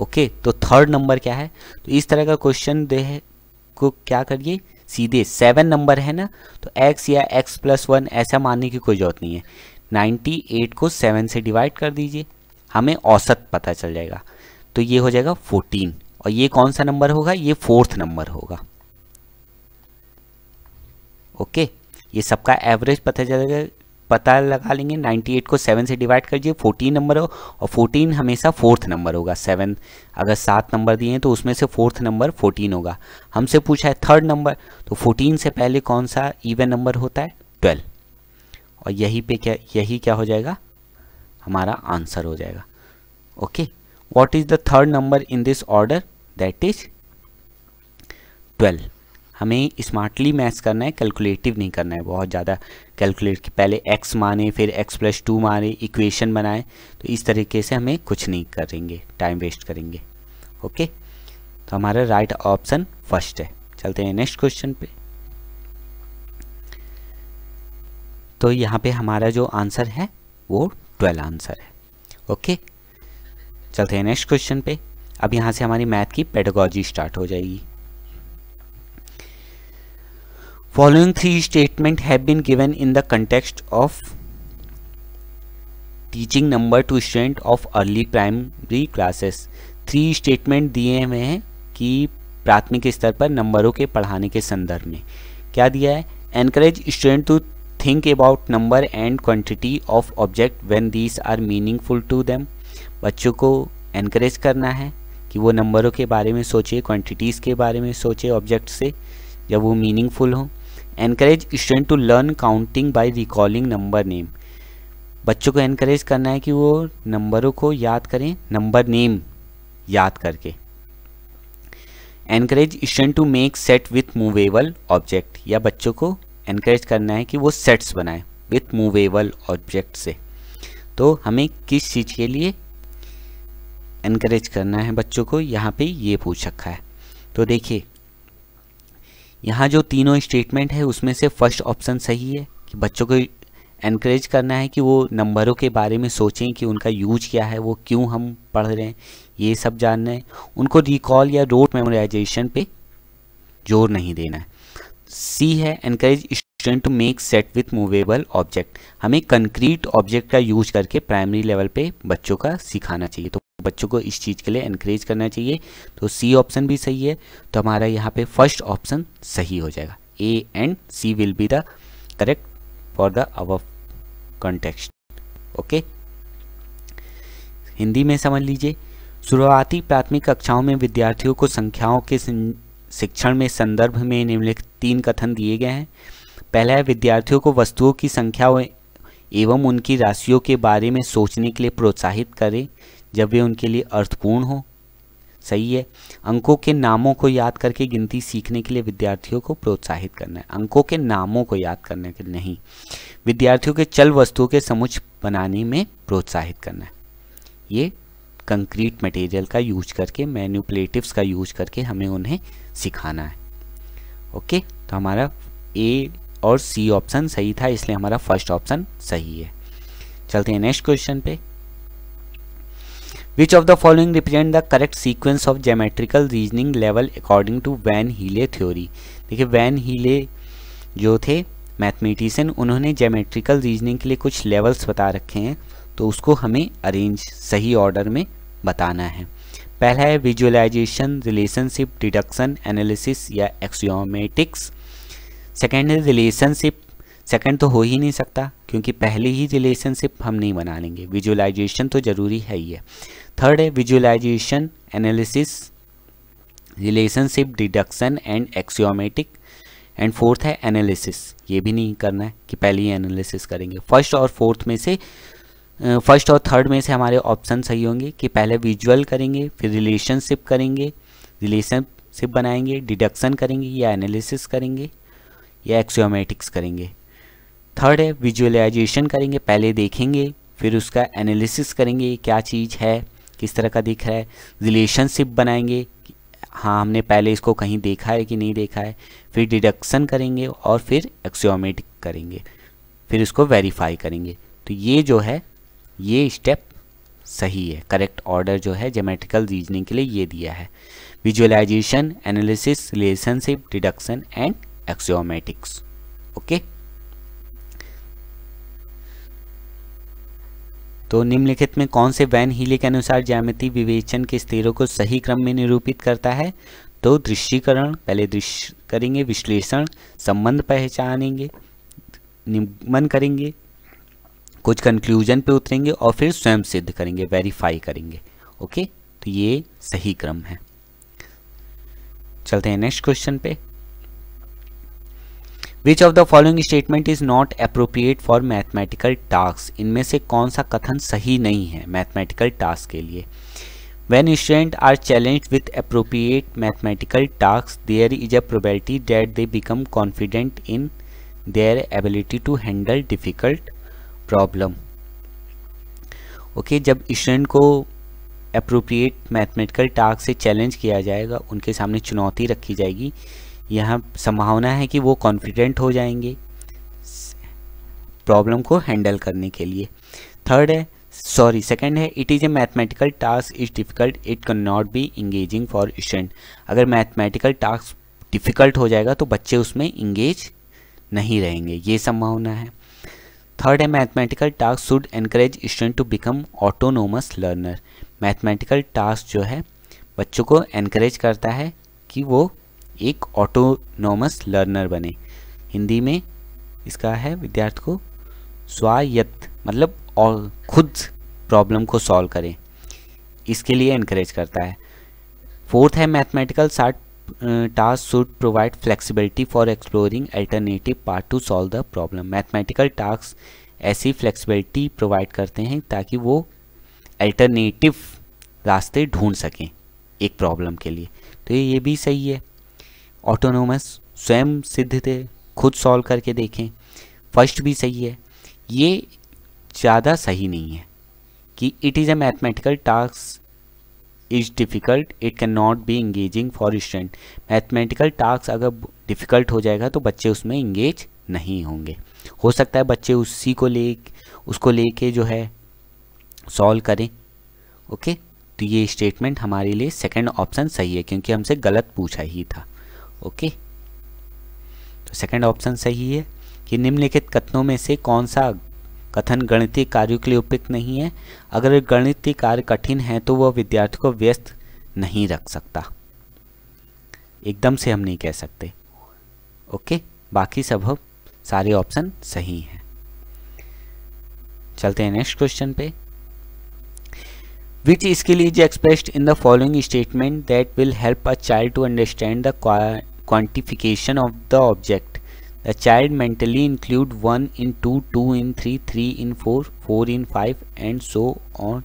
ओके तो थर्ड नंबर क्या है तो इस तरह का क्वेश्चन दे को क्या करिए सीधे सेवन नंबर है ना तो एक्स या एक्स प्लस वन ऐसा मानने की कोई जरूरत नहीं है नाइन्टी एट को सेवन से डिवाइड कर दीजिए हमें औसत पता चल जाएगा तो ये हो जाएगा फोर्टीन और ये कौन सा नंबर होगा ये फोर्थ नंबर होगा ओके ये सबका एवरेज पता चल जाएगा पता लगा लेंगे 98 को 7 से डिवाइड कर दीजिए 14 नंबर हो और 14 हमेशा फोर्थ नंबर होगा 7 अगर सात नंबर दिए हैं तो उसमें से फोर्थ नंबर 14 होगा हमसे पूछा है थर्ड नंबर तो 14 से पहले कौन सा इवन नंबर होता है 12 और यही पे क्या यही क्या हो जाएगा हमारा आंसर हो जाएगा okay what is the third number in this order that is twelve हमें स्मार्टली मैथ्स करना है कैलकुलेटिव नहीं करना है बहुत ज़्यादा कैलकुलेट पहले एक्स माने फिर एक्स प्लस टू माने इक्वेशन बनाए तो इस तरीके से हमें कुछ नहीं करेंगे टाइम वेस्ट करेंगे ओके तो हमारा राइट ऑप्शन फर्स्ट है चलते हैं नेक्स्ट क्वेश्चन पे तो यहाँ पे हमारा जो आंसर है वो ट्वेल्व आंसर है ओके चलते हैं नेक्स्ट क्वेश्चन पे अब यहाँ से हमारी मैथ की पेडोगॉजी स्टार्ट हो जाएगी following three statement have been given in the context of teaching number to student of early primary classes three statement दिए हुए हैं कि प्राथमिक स्तर पर नंबरों के पढ़ाने के संदर्भ में क्या दिया है encourage student to think about number and quantity of object when these are meaningful to them बच्चों को एनकरेज करना है कि वो नंबरों के बारे में सोचे क्वांटिटीज़ के बारे में सोचे ऑब्जेक्ट से जब वो मीनिंगफुल हों encourage student to learn counting by recalling number name बच्चों को एनकरेज करना है कि वो नंबरों को याद करें नंबर नेम याद करके encourage student to make set with movable object या बच्चों को एनकरेज करना है कि वो सेट्स बनाए विथ मूवेबल ऑब्जेक्ट से तो हमें किस चीज़ के लिए इनक्रेज करना है बच्चों को यहाँ पे ये पूछ रखा है तो देखिए यहाँ जो तीनों स्टेटमेंट है उसमें से फर्स्ट ऑप्शन सही है कि बच्चों को एनकरेज करना है कि वो नंबरों के बारे में सोचें कि उनका यूज क्या है वो क्यों हम पढ़ रहे हैं ये सब जानना है उनको रिकॉल या रोट मेमोराइजेशन पे जोर नहीं देना है सी है encourage extend to make set with movable object हमें कंक्रीट ऑब्जेक्ट का यूज करके प्राइमरी लेवल पे बच्चों का सिखाना चाहिए तो बच्चों को इस चीज़ के लिए एनकरेज करना चाहिए तो सी ऑप्शन भी सही है तो हमारा यहाँ पे फर्स्ट ऑप्शन सही हो जाएगा A and C will be the correct for the above context okay Hindi में समझ लीजिए शुरुआती प्राथमिक कक्षाओं में विद्यार्थियों को संख्याओं के शिक्षण में संदर्भ में निम्नलिखित तीन कथन दिए गए हैं पहला है विद्यार्थियों को वस्तुओं की संख्या एवं उनकी राशियों के बारे में सोचने के लिए प्रोत्साहित करें जब वे उनके लिए अर्थपूर्ण हो सही है अंकों के नामों को याद करके गिनती सीखने के लिए विद्यार्थियों को प्रोत्साहित करना है अंकों के नामों को याद करने के नहीं विद्यार्थियों के चल वस्तुओं के समुच बनाने में प्रोत्साहित करना है ये कंक्रीट मटेरियल का यूज करके मैन्यूपलेटिव का यूज करके हमें उन्हें सिखाना है ओके तो हमारा ए और सी ऑप्शन सही था इसलिए हमारा फर्स्ट ऑप्शन सही है चलते हैं नेक्स्ट क्वेश्चन पे which of the following represent the correct sequence of geometrical reasoning level according to van Hiele theory देखिए वैन हीले जो थे मैथमेटिशियन उन्होंने जोमेट्रिकल रीजनिंग के लिए कुछ लेवल्स बता रखे हैं तो उसको हमें अरेंज सही ऑर्डर में बताना है पहला है विजुअलाइजेशन रिलेशनशिप डिडक्शन एनालिसिस या एक्सियोमेटिक्स सेकेंड है रिलेशनशिप सेकेंड तो हो ही नहीं सकता क्योंकि पहले ही रिलेशनशिप हम नहीं बना लेंगे विजुअलाइजेशन तो ज़रूरी है ही है थर्ड है visualisation analysis relationship deduction and axiomatic and fourth है एनालिसिस ये भी नहीं करना है कि पहले ही एनालिसिस करेंगे फर्स्ट और फोर्थ में से फर्स्ट और थर्ड में से हमारे ऑप्शन सही होंगे कि पहले विजुअल करेंगे फिर रिलेशनशिप करेंगे रिलेशनशिप बनाएंगे डिडक्शन करेंगे या एनालिसिस करेंगे या एक्सियोमेटिक्स करेंगे थर्ड है विजुअलाइजेशन करेंगे पहले देखेंगे फिर उसका एनालिसिस करेंगे क्या चीज़ है किस तरह का दिख रहा है रिलेशनशिप बनाएंगे हाँ हमने पहले इसको कहीं देखा है कि नहीं देखा है फिर डिडक्शन करेंगे और फिर एक्सियोमेटिक करेंगे फिर इसको वेरीफाई करेंगे तो ये जो है ये स्टेप सही है करेक्ट ऑर्डर जो है जोमेट्रिकल रीजनिंग के लिए ये दिया है visualisation analysis relationship deduction and axiomatics okay तो निम्नलिखित में कौन से वैन हीले के अनुसार ज्यामिति विवेचन के स्थिरों को सही क्रम में निरूपित करता है तो दृश्यकरण पहले दृश्य करेंगे विश्लेषण संबंध पहचानेंगे निगमन करेंगे कुछ कंक्लूजन पे उतरेंगे और फिर स्वयं सिद्ध करेंगे वेरीफाई करेंगे ओके तो ये सही क्रम है चलते हैं नेक्स्ट क्वेश्चन पे which of the following statement is not appropriate for mathematical task इनमें से कौन सा कथन सही नहीं है मैथमेटिकल टास्क के लिए when student are challenge with appropriate mathematical task there is a probability that they become confident in their ability to handle difficult problem okay जब स्टूडेंट को अप्रोप्रिएट मैथमेटिकल टास्क से चैलेंज किया जाएगा उनके सामने चुनौती रखी जाएगी यहाँ संभावना है कि वो कॉन्फिडेंट हो जाएंगे प्रॉब्लम को हैंडल करने के लिए थर्ड है सॉरी सेकंड है it is a mathematical task is difficult it can not be engaging for student अगर मैथमेटिकल टास्क डिफ़िकल्ट हो जाएगा तो बच्चे उसमें इंगेज नहीं रहेंगे ये संभावना है थर्ड है mathematical task should encourage student to become autonomous learner mathematical task जो है बच्चों को एनकरेज करता है कि वो एक ऑटोनोमस लर्नर बने हिंदी में इसका है विद्यार्थी को स्वायत्त मतलब और खुद प्रॉब्लम को सॉल्व करें इसके लिए इनक्रेज करता है फोर्थ है मैथमेटिकल साठ task should provide flexibility for exploring alternative part to solve the problem mathematical task ऐसी फ्लेक्सिबिलिटी प्रोवाइड करते हैं ताकि वो अल्टरनेटिव रास्ते ढूंढ सकें एक प्रॉब्लम के लिए तो ये भी सही है ऑटोनोमस स्वयं सिद्ध थे खुद सॉल्व करके देखें फर्स्ट भी सही है ये ज़्यादा सही नहीं है कि it is a mathematical task is difficult it can not be engaging for student mathematical task अगर डिफ़िकल्ट हो जाएगा तो बच्चे उसमें इंगेज नहीं होंगे हो सकता है बच्चे उसी को ले उसको ले के जो है सॉल्व करें ओके तो ये स्टेटमेंट हमारे लिए सेकंड ऑप्शन सही है क्योंकि हमसे गलत पूछा ही था ओके तो सेकंड ऑप्शन सही है कि निम्नलिखित कथनों में से कौन सा कथन गणितीय कार्यों के लिए उपयुक्त नहीं है अगर गणितीय कार्य कठिन है तो वह विद्यार्थी को व्यस्त नहीं रख सकता एकदम से हम नहीं कह सकते ओके बाकी सब सारे ऑप्शन सही हैं चलते हैं नेक्स्ट क्वेश्चन पे which skill is expressed in the following statement that will help a child to understand the quantification of the object the child mentally include 1 in 2 2 in 3 3 in 4 4 in 5 and so on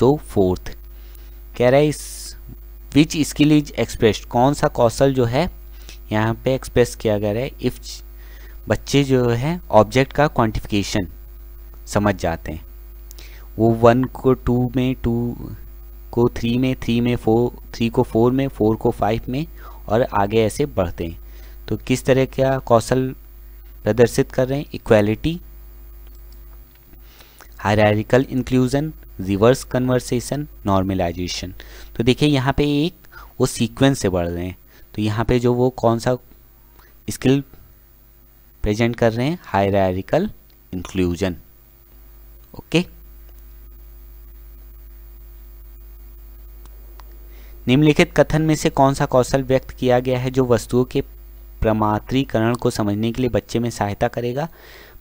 so forth कह रहा है इस विच skill is express कौन सा कौशल जो है यहाँ पे एक्सप्रेस किया गया है इफ बच्चे जो है ऑब्जेक्ट का क्वांटिफिकेशन समझ जाते हैं वो वन को टू में टू को थ्री में थ्री में फोर थ्री को फोर में फोर को फाइव में और आगे ऐसे बढ़ते हैं तो किस तरह का कौशल प्रदर्शित कर रहे हैं equality hierarchical inclusion reverse conversation normalisation तो देखिए यहाँ पे एक वो सीक्वेंस से बढ़ रहे हैं तो यहाँ पे जो वो कौन सा स्किल प्रेजेंट कर रहे हैं हायरिकल इंक्लूजन ओके निम्नलिखित कथन में से कौन सा कौशल व्यक्त किया गया है जो वस्तुओं के प्रमात्रीकरण को समझने के लिए बच्चे में सहायता करेगा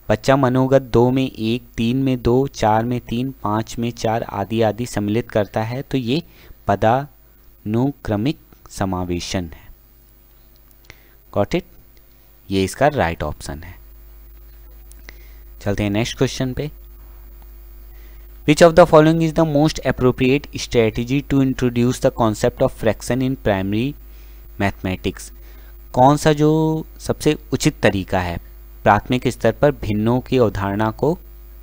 बच्चा मनोगत दो में एक तीन में दो चार में तीन पाँच में चार आदि आदि सम्मिलित करता है तो ये पदानुक्रमिक समावेशन है गॉट इट ये इसका राइट right ऑप्शन है चलते हैं नेक्स्ट क्वेश्चन पे Which of the following is the most appropriate strategy to introduce the concept of fraction in primary mathematics? कौन सा जो सबसे उचित तरीका है प्राथमिक स्तर पर भिन्नों की अवधारणा को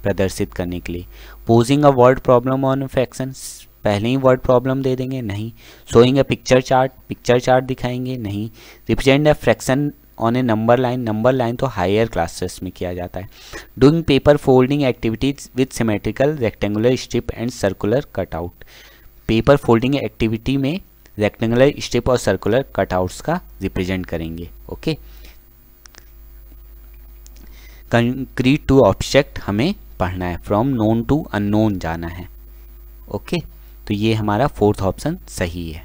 प्रदर्शित करने के लिए posing a word problem on fraction पहले ही वर्ड प्रॉब्लम दे देंगे नहीं showing a picture chart picture chart दिखाएंगे नहीं represent a fraction on a number line number line तो हायर क्लासेस में किया जाता है doing paper folding activities with symmetrical rectangular strip and circular cutout paper folding activity में rectangular strip और circular cutouts का रिप्रेजेंट करेंगे ओके कंक्रीट टू ऑब्जेक्ट हमें पढ़ना है फ्रॉम नोन टू अननोन जाना है ओके okay? तो ये हमारा फोर्थ ऑप्शन सही है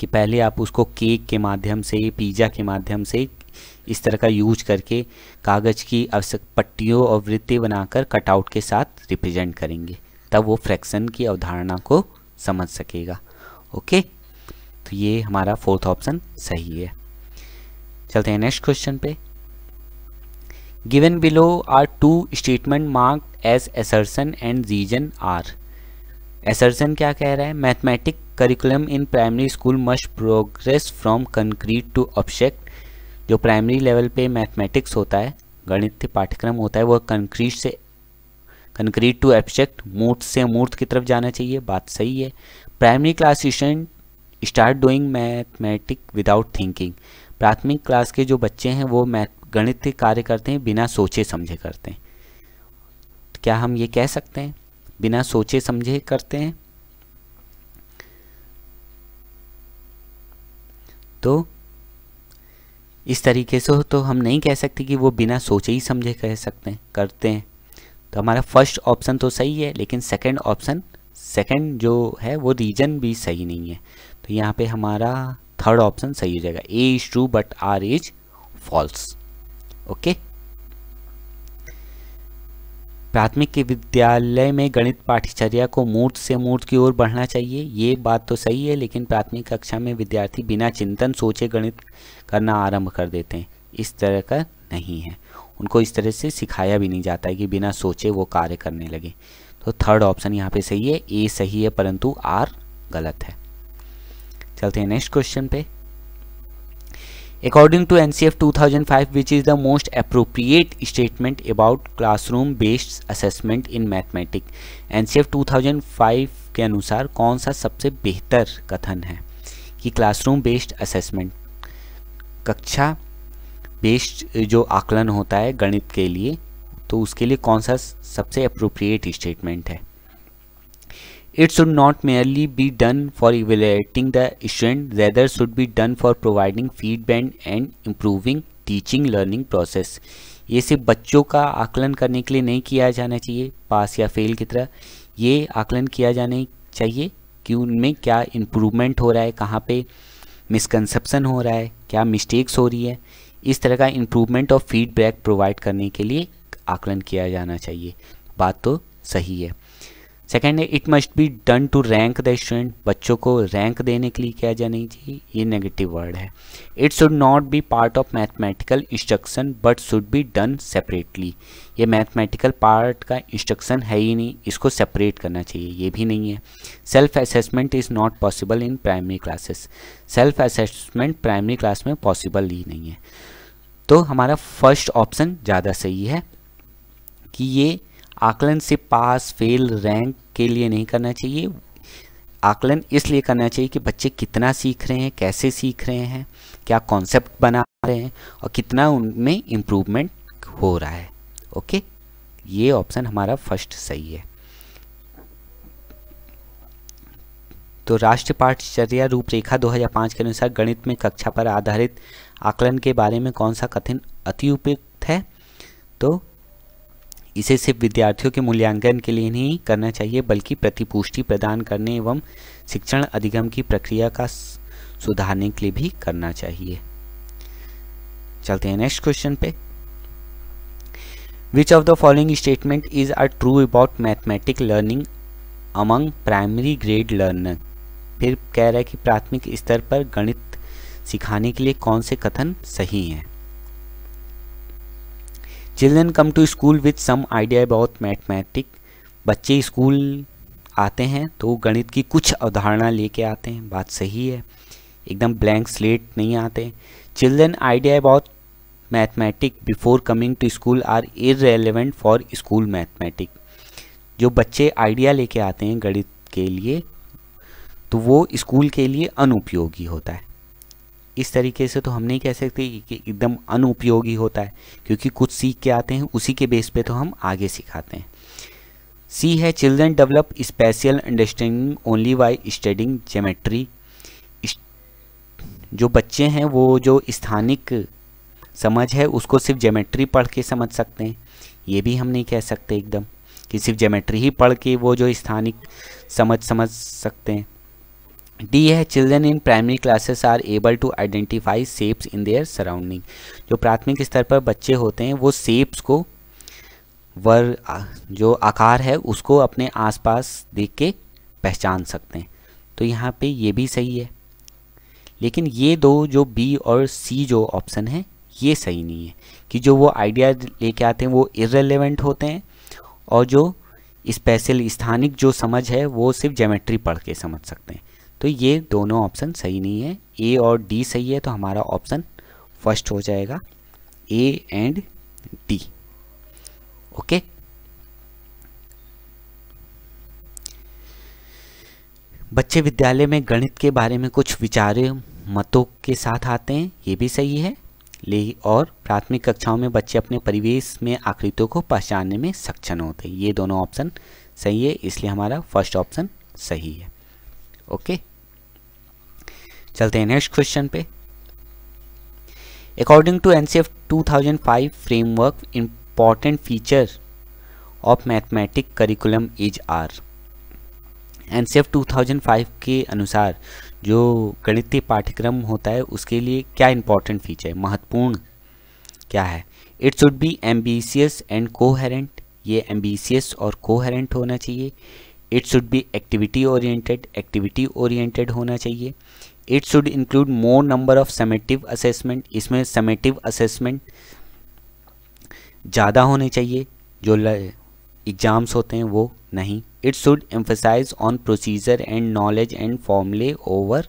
कि पहले आप उसको केक के माध्यम से पिज़्ज़ा के माध्यम से इस तरह का यूज करके कागज़ की आवश्यक पट्टियों और वृत्ति बनाकर कटआउट के साथ रिप्रेजेंट करेंगे तब वो फ्रैक्शन की अवधारणा को समझ सकेगा ओके तो ये हमारा फोर्थ ऑप्शन सही है चलते हैं नेक्स्ट क्वेश्चन पे given below are two statement mark as assertion and reason R Assertion क्या कह रहा है mathematic curriculum in primary school must progress from concrete to object जो प्राइमरी लेवल पे मैथमेटिक्स होता है गणित पाठ्यक्रम होता है वह कंक्रीट से कंक्रीट टू ऑब्जेक्ट मूर्त से मूर्त की तरफ जाना चाहिए बात सही है primary class student start doing mathematic without thinking प्राथमिक क्लास के जो बच्चे हैं वो मैथ गणित कार्य करते हैं बिना सोचे समझे करते हैं क्या हम ये कह सकते हैं बिना सोचे समझे करते हैं तो इस तरीके से तो हम नहीं कह सकते कि वो बिना सोचे ही समझे कह सकते हैं करते हैं तो हमारा फर्स्ट ऑप्शन तो सही है लेकिन सेकंड ऑप्शन सेकंड जो है वो रीजन भी सही नहीं है तो यहाँ पे हमारा थर्ड ऑप्शन सही हो जाएगा A is true but R is false okay प्राथमिक विद्यालय में गणित पाठ्यचर्या को मूर्त से मूर्त की ओर बढ़ना चाहिए ये बात तो सही है लेकिन प्राथमिक कक्षा में विद्यार्थी बिना चिंतन सोचे गणित करना आरंभ कर देते हैं इस तरह का नहीं है उनको इस तरह से सिखाया भी नहीं जाता है कि बिना सोचे वो कार्य करने लगे तो थर्ड ऑप्शन यहाँ पे सही है ए सही है परंतु आर गलत है चलते हैं नेक्स्ट क्वेश्चन पे according to N C F two thousand five which is the most appropriate statement about classroom based assessment in mathematic N C F two thousand five के अनुसार कौन सा सबसे बेहतर कथन है कि क्लासरूम बेस्ड असेसमेंट कक्षा बेस्ड जो आकलन होता है गणित के लिए तो उसके लिए कौन सा सबसे अप्रोप्रिएट स्टेटमेंट है It should not merely be done for evaluating the student rather should be done for providing feedback and improving teaching learning process ये सिर्फ बच्चों का आकलन करने के लिए नहीं किया जाना चाहिए पास या फेल की तरह ये आकलन किया जाने चाहिए कि उनमें क्या इम्प्रूवमेंट हो रहा है कहाँ पे मिसकंसेप्शन हो रहा है क्या मिस्टेक्स हो रही है इस तरह का इम्प्रूवमेंट और फीडबैक प्रोवाइड करने के लिए आकलन किया जाना चाहिए बात तो सही है सेकेंड है it must be done to rank the student बच्चों को रैंक देने के लिए किया जाना चाहिए ये नेगेटिव वर्ड है it should not be part of mathematical instruction but should be done separately ये मैथमेटिकल पार्ट का इंस्ट्रक्शन है ही नहीं इसको सेपरेट करना चाहिए ये भी नहीं है self assessment is not possible in primary classes self assessment primary class में पॉसिबल ही नहीं है तो हमारा फर्स्ट ऑप्शन ज़्यादा सही है कि ये आकलन से पास फेल रैंक के लिए नहीं करना चाहिए आकलन इसलिए करना चाहिए कि बच्चे कितना सीख रहे हैं कैसे सीख रहे हैं क्या कॉन्सेप्ट बना रहे हैं और कितना उनमें इम्प्रूवमेंट हो रहा है ओके ये ऑप्शन हमारा फर्स्ट सही है तो राष्ट्रीय पाठचर्या रूपरेखा 2005 के अनुसार गणित में कक्षा पर आधारित आकलन के बारे में कौन सा कथन अति उपयुक्त है तो इसे सिर्फ विद्यार्थियों के मूल्यांकन के लिए नहीं करना चाहिए बल्कि प्रतिपुष्टि प्रदान करने एवं शिक्षण अधिगम की प्रक्रिया का सुधारने के लिए भी करना चाहिए चलते हैं नेक्स्ट क्वेश्चन पे which of the following statement is are true about mathematic learning among primary grade learner फिर कह रहा है कि प्राथमिक स्तर पर गणित सिखाने के लिए कौन से कथन सही हैं children come to school with some idea about mathematic बच्चे स्कूल आते हैं तो गणित की कुछ अवधारणा लेके आते हैं बात सही है एकदम ब्लैंक स्लेट नहीं आते children idea about mathematic before coming to school are irrelevant for school mathematic जो बच्चे आइडिया लेके आते हैं गणित के लिए तो वो स्कूल के लिए अनुपयोगी होता है इस तरीके से तो हम नहीं कह सकते कि एकदम अनुपयोगी होता है क्योंकि कुछ सीख के आते हैं उसी के बेस पे तो हम आगे सिखाते हैं सी है children develop special understanding only by studying geometry जो बच्चे हैं वो जो स्थानिक समझ है उसको सिर्फ जोमेट्री पढ़ के समझ सकते हैं ये भी हम नहीं कह सकते एकदम कि सिर्फ जोमेट्री ही पढ़ के वो जो स्थानिक समझ समझ सकते हैं डी है children in primary classes are able to identify shapes in their surrounding जो प्राथमिक स्तर पर बच्चे होते हैं वो सेप्स को वर जो आकार है उसको अपने आसपास देख के पहचान सकते हैं तो यहाँ पे ये भी सही है लेकिन ये दो जो बी और सी जो ऑप्शन है ये सही नहीं है कि जो वो आइडिया लेके आते हैं वो इरेलीवेंट होते हैं और जो स्पेशल स्थानिक जो समझ है वो सिर्फ जोमेट्री पढ़ के समझ सकते हैं तो ये दोनों ऑप्शन सही नहीं है ए और डी सही है तो हमारा ऑप्शन फर्स्ट हो जाएगा ए एंड डी ओके बच्चे विद्यालय में गणित के बारे में कुछ विचार मतों के साथ आते हैं ये भी सही है ले और प्राथमिक कक्षाओं में बच्चे अपने परिवेश में आकृतियों को पहचानने में सक्षम होते हैं ये दोनों ऑप्शन सही है इसलिए हमारा फर्स्ट ऑप्शन सही है ओके चलते हैं नेक्स्ट क्वेश्चन पे according to NCF 2005 two thousand five framework important feature of mathematic curriculum is are N C F two thousand five के अनुसार जो गणितीय पाठ्यक्रम होता है उसके लिए क्या इंपॉर्टेंट फीचर है महत्वपूर्ण क्या है it should be ambitious and coherent ये एम्बिशियस और कोहेरेंट होना चाहिए it should be activity oriented activity oriented होना चाहिए it should include more number of summative assessment इसमें समेटिव असेसमेंट ज़्यादा होने चाहिए जो एग्ज़ाम्स होते हैं वो नहीं it should emphasise on procedure and knowledge and formulae over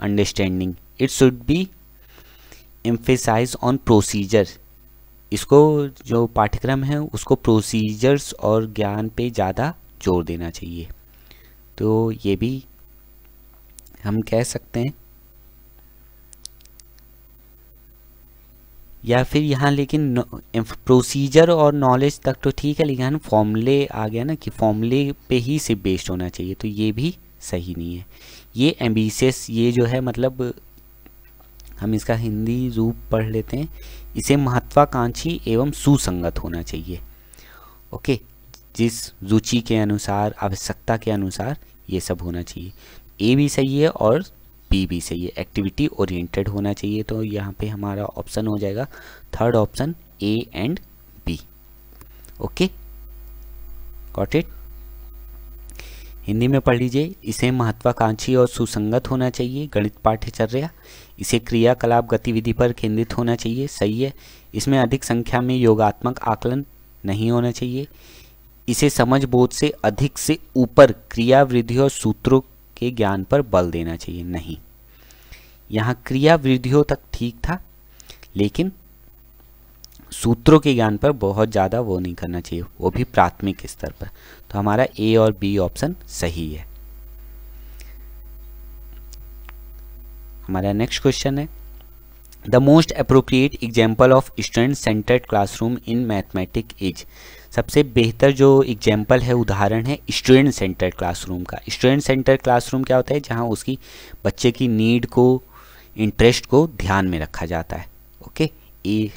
understanding it should be emphasise on procedure इसको जो पाठ्यक्रम है उसको प्रोसीजर्स और ज्ञान पे ज़्यादा जोर देना चाहिए तो ये भी हम कह सकते हैं या फिर यहाँ लेकिन प्रोसीजर और नॉलेज तक तो ठीक है लेकिन फॉर्मूले आ गया ना कि फॉर्मूले पे ही सिर्फ बेस्ड होना चाहिए तो ये भी सही नहीं है ये एम्बिशियस ये जो है मतलब हम इसका हिंदी रूप पढ़ लेते हैं इसे महत्वाकांक्षी एवं सुसंगत होना चाहिए ओके जिस रुचि के अनुसार आवश्यकता के अनुसार ये सब होना चाहिए ए भी सही है और बी भी सही है एक्टिविटी ओरिएंटेड होना चाहिए तो यहाँ पे हमारा ऑप्शन हो जाएगा third option A and B okay got it Hindi में पढ़ लीजिए इसे महत्वाकांक्षी और सुसंगत होना चाहिए गणित पाठ्यचर्या इसे क्रियाकलाप गतिविधि पर केंद्रित होना चाहिए सही है इसमें अधिक संख्या में योगात्मक आकलन नहीं होना चाहिए इसे समझ बोध से अधिक से ऊपर क्रियावृद्धि और सूत्रों के ज्ञान पर बल देना चाहिए नहीं यहाँ क्रियावृद्धियों तक ठीक था लेकिन सूत्रों के ज्ञान पर बहुत ज़्यादा वो नहीं करना चाहिए वो भी प्राथमिक स्तर पर तो हमारा ए और बी ऑप्शन सही है हमारा नेक्स्ट क्वेश्चन है the most appropriate example of student centred classroom in mathematic is सबसे बेहतर जो एग्जाम्पल है उदाहरण है स्टूडेंट सेंटर क्लासरूम का स्टूडेंट सेंटर क्लासरूम क्या होता है जहाँ उसकी बच्चे की नीड को इंटरेस्ट को ध्यान में रखा जाता है ओके ए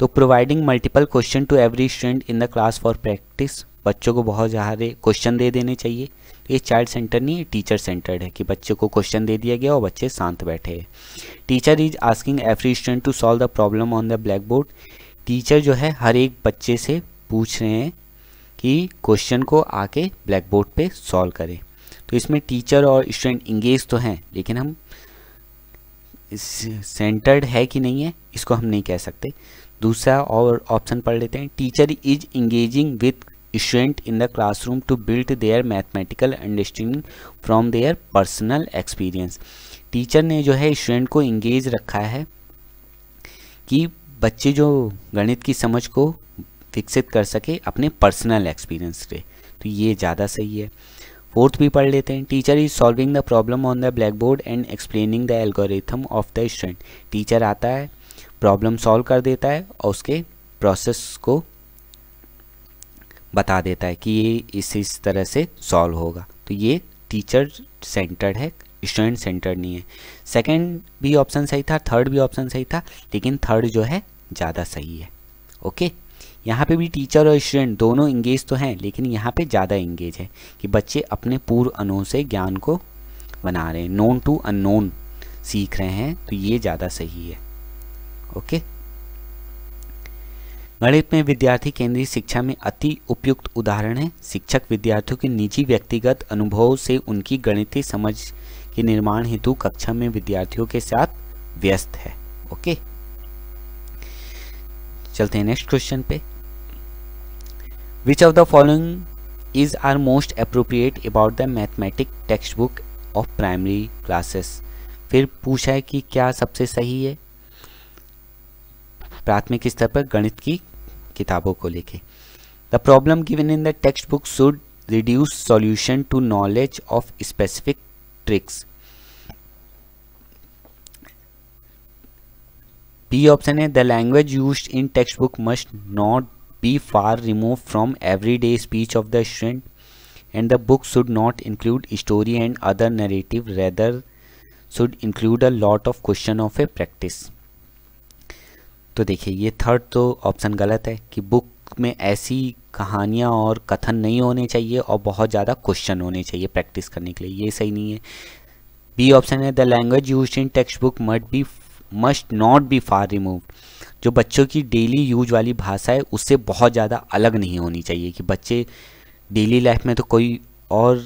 तो providing multiple question to every student in the class for practice बच्चों को बहुत ज़्यादा क्वेश्चन दे देने चाहिए तो ये चाइल्ड सेंटर नहीं है टीचर सेंटर्ड है कि बच्चे को क्वेश्चन दे दिया गया और बच्चे शांत बैठे हैं teacher is asking every student to solve the problem on the blackboard teacher जो है हर एक बच्चे से पूछ रहे हैं कि क्वेश्चन को आके ब्लैक बोर्ड पर सॉल्व करें तो इसमें टीचर और स्टूडेंट इंगेज तो हैं लेकिन हम सेंटर्ड है कि नहीं है इसको हम नहीं कह सकते दूसरा और ऑप्शन पढ़ लेते हैं teacher is engaging with student in the classroom to build their mathematical understanding from their personal experience teacher ने जो है स्टूडेंट को इंगेज रखा है कि बच्चे जो गणित की समझ को विकसित कर सके अपने पर्सनल एक्सपीरियंस से तो ये ज़्यादा सही है फोर्थ भी पढ़ लेते हैं teacher is solving the problem on the blackboard and explaining the algorithm of the student teacher आता है प्रॉब्लम सॉल्व कर देता है और उसके प्रोसेस को बता देता है कि ये इस इस तरह से सॉल्व होगा तो ये टीचर सेंटर्ड है स्टूडेंट सेंटर्ड नहीं है सेकेंड भी ऑप्शन सही था थर्ड भी ऑप्शन सही था लेकिन थर्ड जो है ज़्यादा सही है ओके okay? यहाँ पे भी टीचर और स्टूडेंट दोनों इंगेज तो हैं लेकिन यहाँ पे ज़्यादा इंगेज है कि बच्चे अपने पूर्व अनु से ज्ञान को बना रहे हैं नोन टू अनोन सीख रहे हैं तो ये ज़्यादा सही है ओके गणित में विद्यार्थी केंद्रीय शिक्षा में अति उपयुक्त उदाहरण है शिक्षक विद्यार्थियों के निजी व्यक्तिगत अनुभव से उनकी गणितीय समझ के निर्माण हेतु कक्षा में विद्यार्थियों के साथ व्यस्त है ओके चलते हैं नेक्स्ट क्वेश्चन पे Which of the following is our most appropriate about the mathematic textbook of primary classes? फिर पूछा है कि क्या सबसे सही है प्राथमिक स्तर पर गणित की किताबों को लेके the problem given in the textbook should reduce solution to knowledge of specific tricks B option है the language use in textbook must not be far removed from everyday speech of the student and the book should not include story and other narrative rather should include a lot of question of a practice तो देखिए ये third तो option गलत है कि book में ऐसी कहानियाँ और कथन नहीं होने चाहिए और बहुत ज़्यादा क्वेश्चन होने चाहिए प्रैक्टिस करने के लिए ये सही नहीं है बी ऑप्शन है the language use in textbook must be must not be far remove जो बच्चों की डेली यूज वाली भाषा है उससे बहुत ज़्यादा अलग नहीं होनी चाहिए कि बच्चे डेली लाइफ में तो कोई और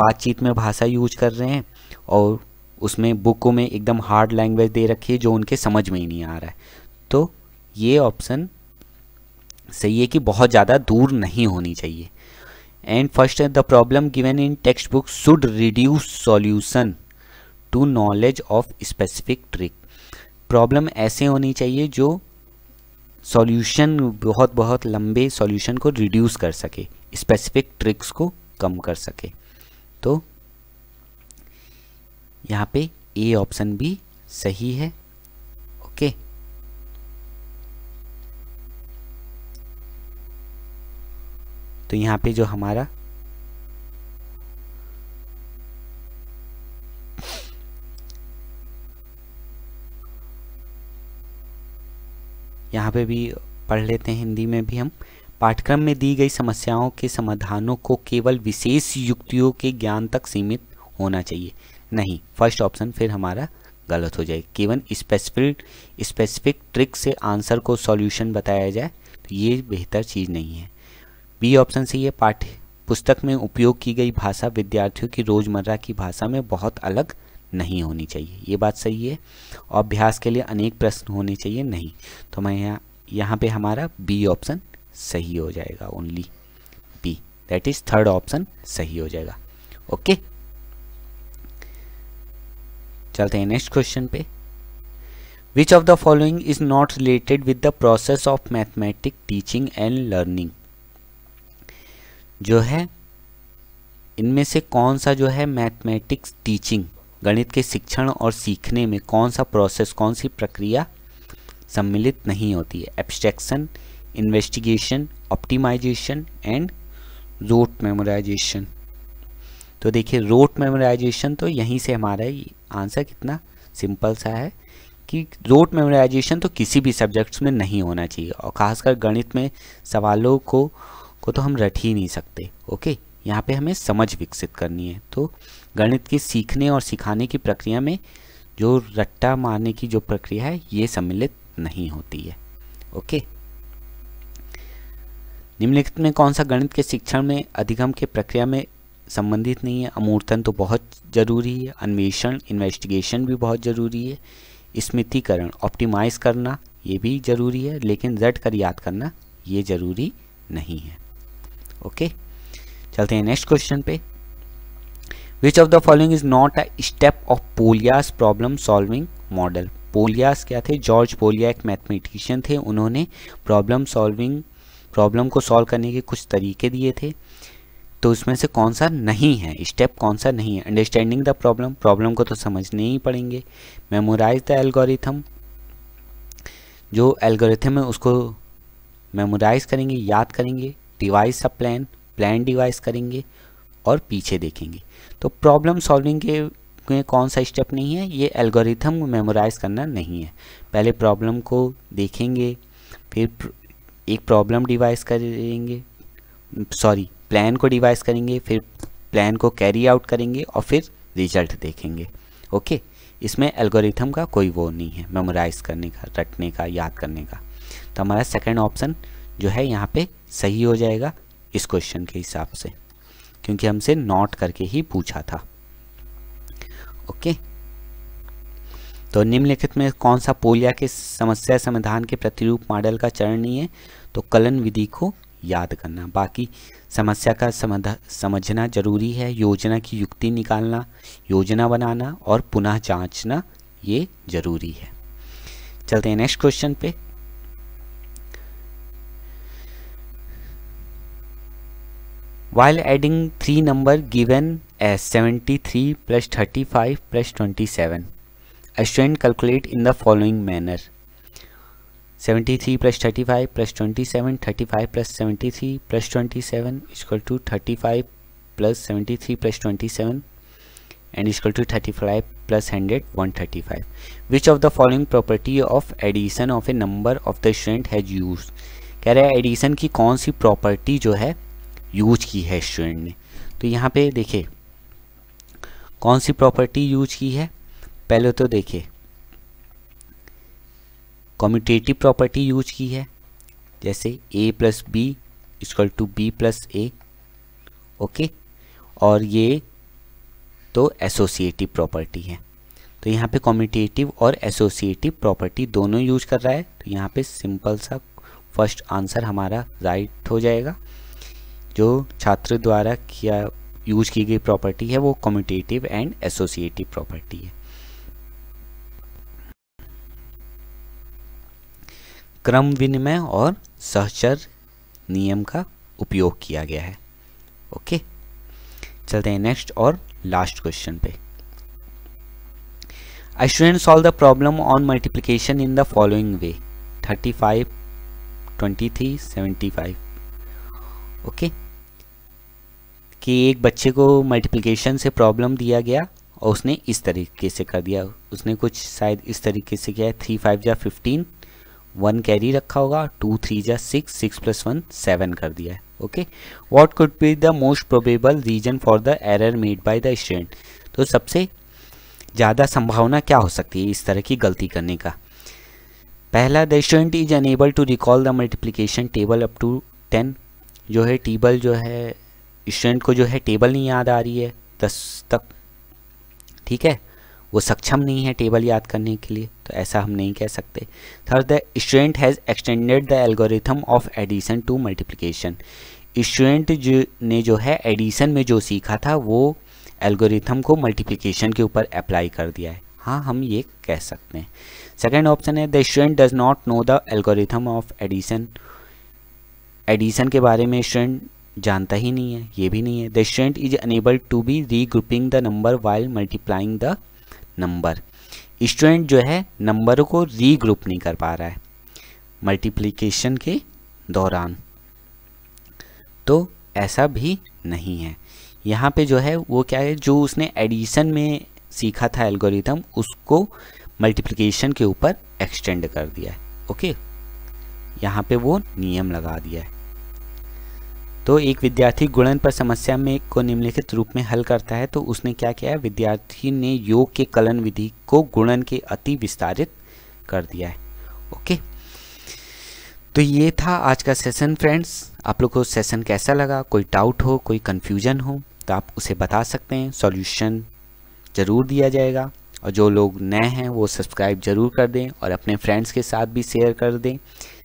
बातचीत में भाषा यूज कर रहे हैं और उसमें बुकों में एकदम हार्ड लैंग्वेज दे रखी है जो उनके समझ में ही नहीं आ रहा है तो ये ऑप्शन सही है कि बहुत ज़्यादा दूर नहीं होनी चाहिए and first the problem given in textbook should reduce solution to knowledge of specific trick problem ऐसे होनी चाहिए जो सॉल्यूशन बहुत बहुत लंबे सॉल्यूशन को रिड्यूस कर सके स्पेसिफिक ट्रिक्स को कम कर सके तो यहाँ पे ए ऑप्शन भी सही है ओके तो यहाँ पे जो हमारा यहाँ पे भी पढ़ लेते हैं हिंदी में भी हम पाठ्यक्रम में दी गई समस्याओं के समाधानों को केवल विशेष युक्तियों के ज्ञान तक सीमित होना चाहिए नहीं फर्स्ट ऑप्शन फिर हमारा गलत हो जाएगा केवल स्पेसिफिक स्पेसिफिक ट्रिक से आंसर को सॉल्यूशन बताया जाए तो ये बेहतर चीज़ नहीं है बी ऑप्शन से ये पाठ्य पुस्तक में उपयोग की गई भाषा विद्यार्थियों की रोज़मर्रा की भाषा में बहुत अलग नहीं होनी चाहिए ये बात सही है और अभ्यास के लिए अनेक प्रश्न होने चाहिए नहीं तो मैं यहाँ यहाँ पे हमारा बी ऑप्शन सही हो जाएगा only B that is third option सही हो जाएगा ओके चलते हैं नेक्स्ट क्वेश्चन पे which of the following is not related with the process of mathematic teaching and learning जो है इनमें से कौन सा जो है मैथमेटिक्स टीचिंग गणित के शिक्षण और सीखने में कौन सा प्रोसेस कौन सी प्रक्रिया सम्मिलित नहीं होती है abstraction investigation optimisation and rote memorisation तो देखिए रोट मेमोराइजेशन तो यहीं से हमारा आंसर कितना सिंपल सा है कि रोट मेमोराइजेशन तो किसी भी सब्जेक्ट्स में नहीं होना चाहिए और ख़ासकर गणित में सवालों को को तो हम रट ही नहीं सकते ओके यहाँ पे हमें समझ विकसित करनी है तो गणित के सीखने और सिखाने की प्रक्रिया में जो रट्टा मारने की जो प्रक्रिया है ये सम्मिलित नहीं होती है ओके निम्नलिखित में कौन सा गणित के शिक्षण में अधिगम के प्रक्रिया में संबंधित नहीं है अमूर्तन तो बहुत ज़रूरी है अन्वेषण इन्वेस्टिगेशन भी बहुत ज़रूरी है स्मृतिकरण ऑप्टिमाइज करना ये भी ज़रूरी है लेकिन रट कर याद करना ये ज़रूरी नहीं है ओके चलते हैं नेक्स्ट क्वेश्चन पे which of the following is not a step of Polya's problem solving model Polya's क्या थे जॉर्ज पोलिया एक मैथमेटिशियन थे उन्होंने प्रॉब्लम सॉल्विंग प्रॉब्लम को सॉल्व करने के कुछ तरीके दिए थे तो उसमें से कौन सा नहीं है स्टेप कौन सा नहीं है अंडरस्टैंडिंग द प्रॉब्लम प्रॉब्लम को तो समझने ही पड़ेंगे मेमोराइज द एल्गोरिथम जो एल्गोरिथम है उसको मेमोराइज करेंगे याद करेंगे devise a plan plan devise करेंगे और पीछे देखेंगे तो प्रॉब्लम सॉल्विंग के में कौन सा स्टेप नहीं है ये एल्गोरिथम मेमोराइज करना नहीं है पहले प्रॉब्लम को देखेंगे फिर एक प्रॉब्लम डिवाइस करेंगे सॉरी प्लान को डिवाइस करेंगे फिर प्लान को कैरी आउट करेंगे और फिर रिजल्ट देखेंगे ओके इसमें एल्गोरिथम का कोई वो नहीं है मेमोराइज करने का रटने का याद करने का तो हमारा सेकेंड ऑप्शन जो है यहाँ पे सही हो जाएगा इस क्वेश्चन के हिसाब से क्योंकि हमसे नॉट करके ही पूछा था ओके तो निम्नलिखित में कौन सा पोलिया के समस्या समाधान के प्रतिरूप मॉडल का चरण नहीं है तो कलन विधि को याद करना बाकी समस्या का समझना जरूरी है योजना की युक्ति निकालना योजना बनाना और पुनः जांचना ये जरूरी है चलते हैं नेक्स्ट क्वेश्चन पे while adding three number given as seventy three plus thirty five plus twenty seven student calculate in the following manner seventy three plus thirty five plus twenty seven thirty five plus seventy three plus twenty seven is equal to thirty five plus seventy three plus twenty seven and is equal to thirty five plus hundred one thirty five which of the following property of addition of a number of the student has use कह रहे हैं addition की कौन सी property जो है use की है student ने तो यहाँ पे देखिए कौन सी प्रॉपर्टी यूज की है पहले तो देखिए कॉम्यूटेटिव प्रॉपर्टी यूज की है जैसे a plus b is equal to b plus a okay और ये तो एसोसिएटिव प्रॉपर्टी है तो यहाँ पे कॉम्यूटेटिव और एसोसिएटिव प्रॉपर्टी दोनों यूज कर रहा है तो यहाँ पे सिंपल सा फर्स्ट आंसर हमारा राइट हो जाएगा जो छात्र द्वारा किया यूज की गई प्रॉपर्टी है वो कम्यूटेटिव एंड एसोसिएटिव प्रॉपर्टी है क्रम विनिमय और सहचर नियम का उपयोग किया गया है ओके चलते हैं नेक्स्ट और लास्ट क्वेश्चन पे I student solve the problem on multiplication in the following way thirty five twenty three seventy five okay कि एक बच्चे को मल्टीप्लिकेशन से प्रॉब्लम दिया गया और उसने इस तरीके से कर दिया उसने कुछ शायद इस तरीके से किया है थ्री फाइव जा फिफ्टीन वन कैरी रखा होगा टू थ्री जा six six plus one seven कर दिया है okay what could be the most probable reason for the error made by the student तो सबसे ज़्यादा संभावना क्या हो सकती है इस तरह की गलती करने का पहला the student is unable to recall the multiplication table up to ten जो है टेबल जो है स्टूडेंट को जो है टेबल नहीं याद आ रही है दस तक ठीक है वो सक्षम नहीं है टेबल याद करने के लिए तो ऐसा हम नहीं कह सकते third the student has extended the algorithm of addition to multiplication student जो ने जो है एडिशन में जो सीखा था वो एल्गोरिथम को मल्टीप्लिकेशन के ऊपर अप्लाई कर दिया है हाँ हम ये कह सकते हैं सेकेंड ऑप्शन है the student does not know the algorithm of addition addition के बारे में स्टूडेंट जानता ही नहीं है ये भी नहीं है the student is unable to be regrouping the number while multiplying the number student जो है नंबरों को री ग्रुप नहीं कर पा रहा है मल्टीप्लीकेशन के दौरान तो ऐसा भी नहीं है यहाँ पे जो है वो क्या है जो उसने एडिशन में सीखा था एल्गोरिथम उसको मल्टीप्लीकेशन के ऊपर एक्सटेंड कर दिया है ओके यहाँ पे वो नियम लगा दिया है तो एक विद्यार्थी गुणन पर समस्या में को निम्नलिखित रूप में हल करता है तो उसने क्या किया है विद्यार्थी ने योग के कलन विधि को गुणन के अति विस्तारित कर दिया है ओके तो ये था आज का सेशन फ्रेंड्स आप लोग को सेशन कैसा लगा कोई डाउट हो कोई कन्फ्यूजन हो तो आप उसे बता सकते हैं सॉल्यूशन ज़रूर दिया जाएगा और जो लोग नए हैं वो सब्सक्राइब ज़रूर कर दें और अपने फ्रेंड्स के साथ भी शेयर कर दें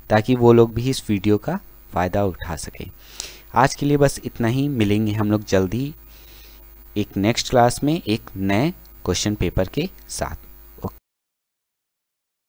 ताकि वो लोग भी इस वीडियो का फ़ायदा उठा सकें आज के लिए बस इतना ही मिलेंगे हम लोग जल्दी एक नेक्स्ट क्लास में एक नए क्वेश्चन पेपर के साथ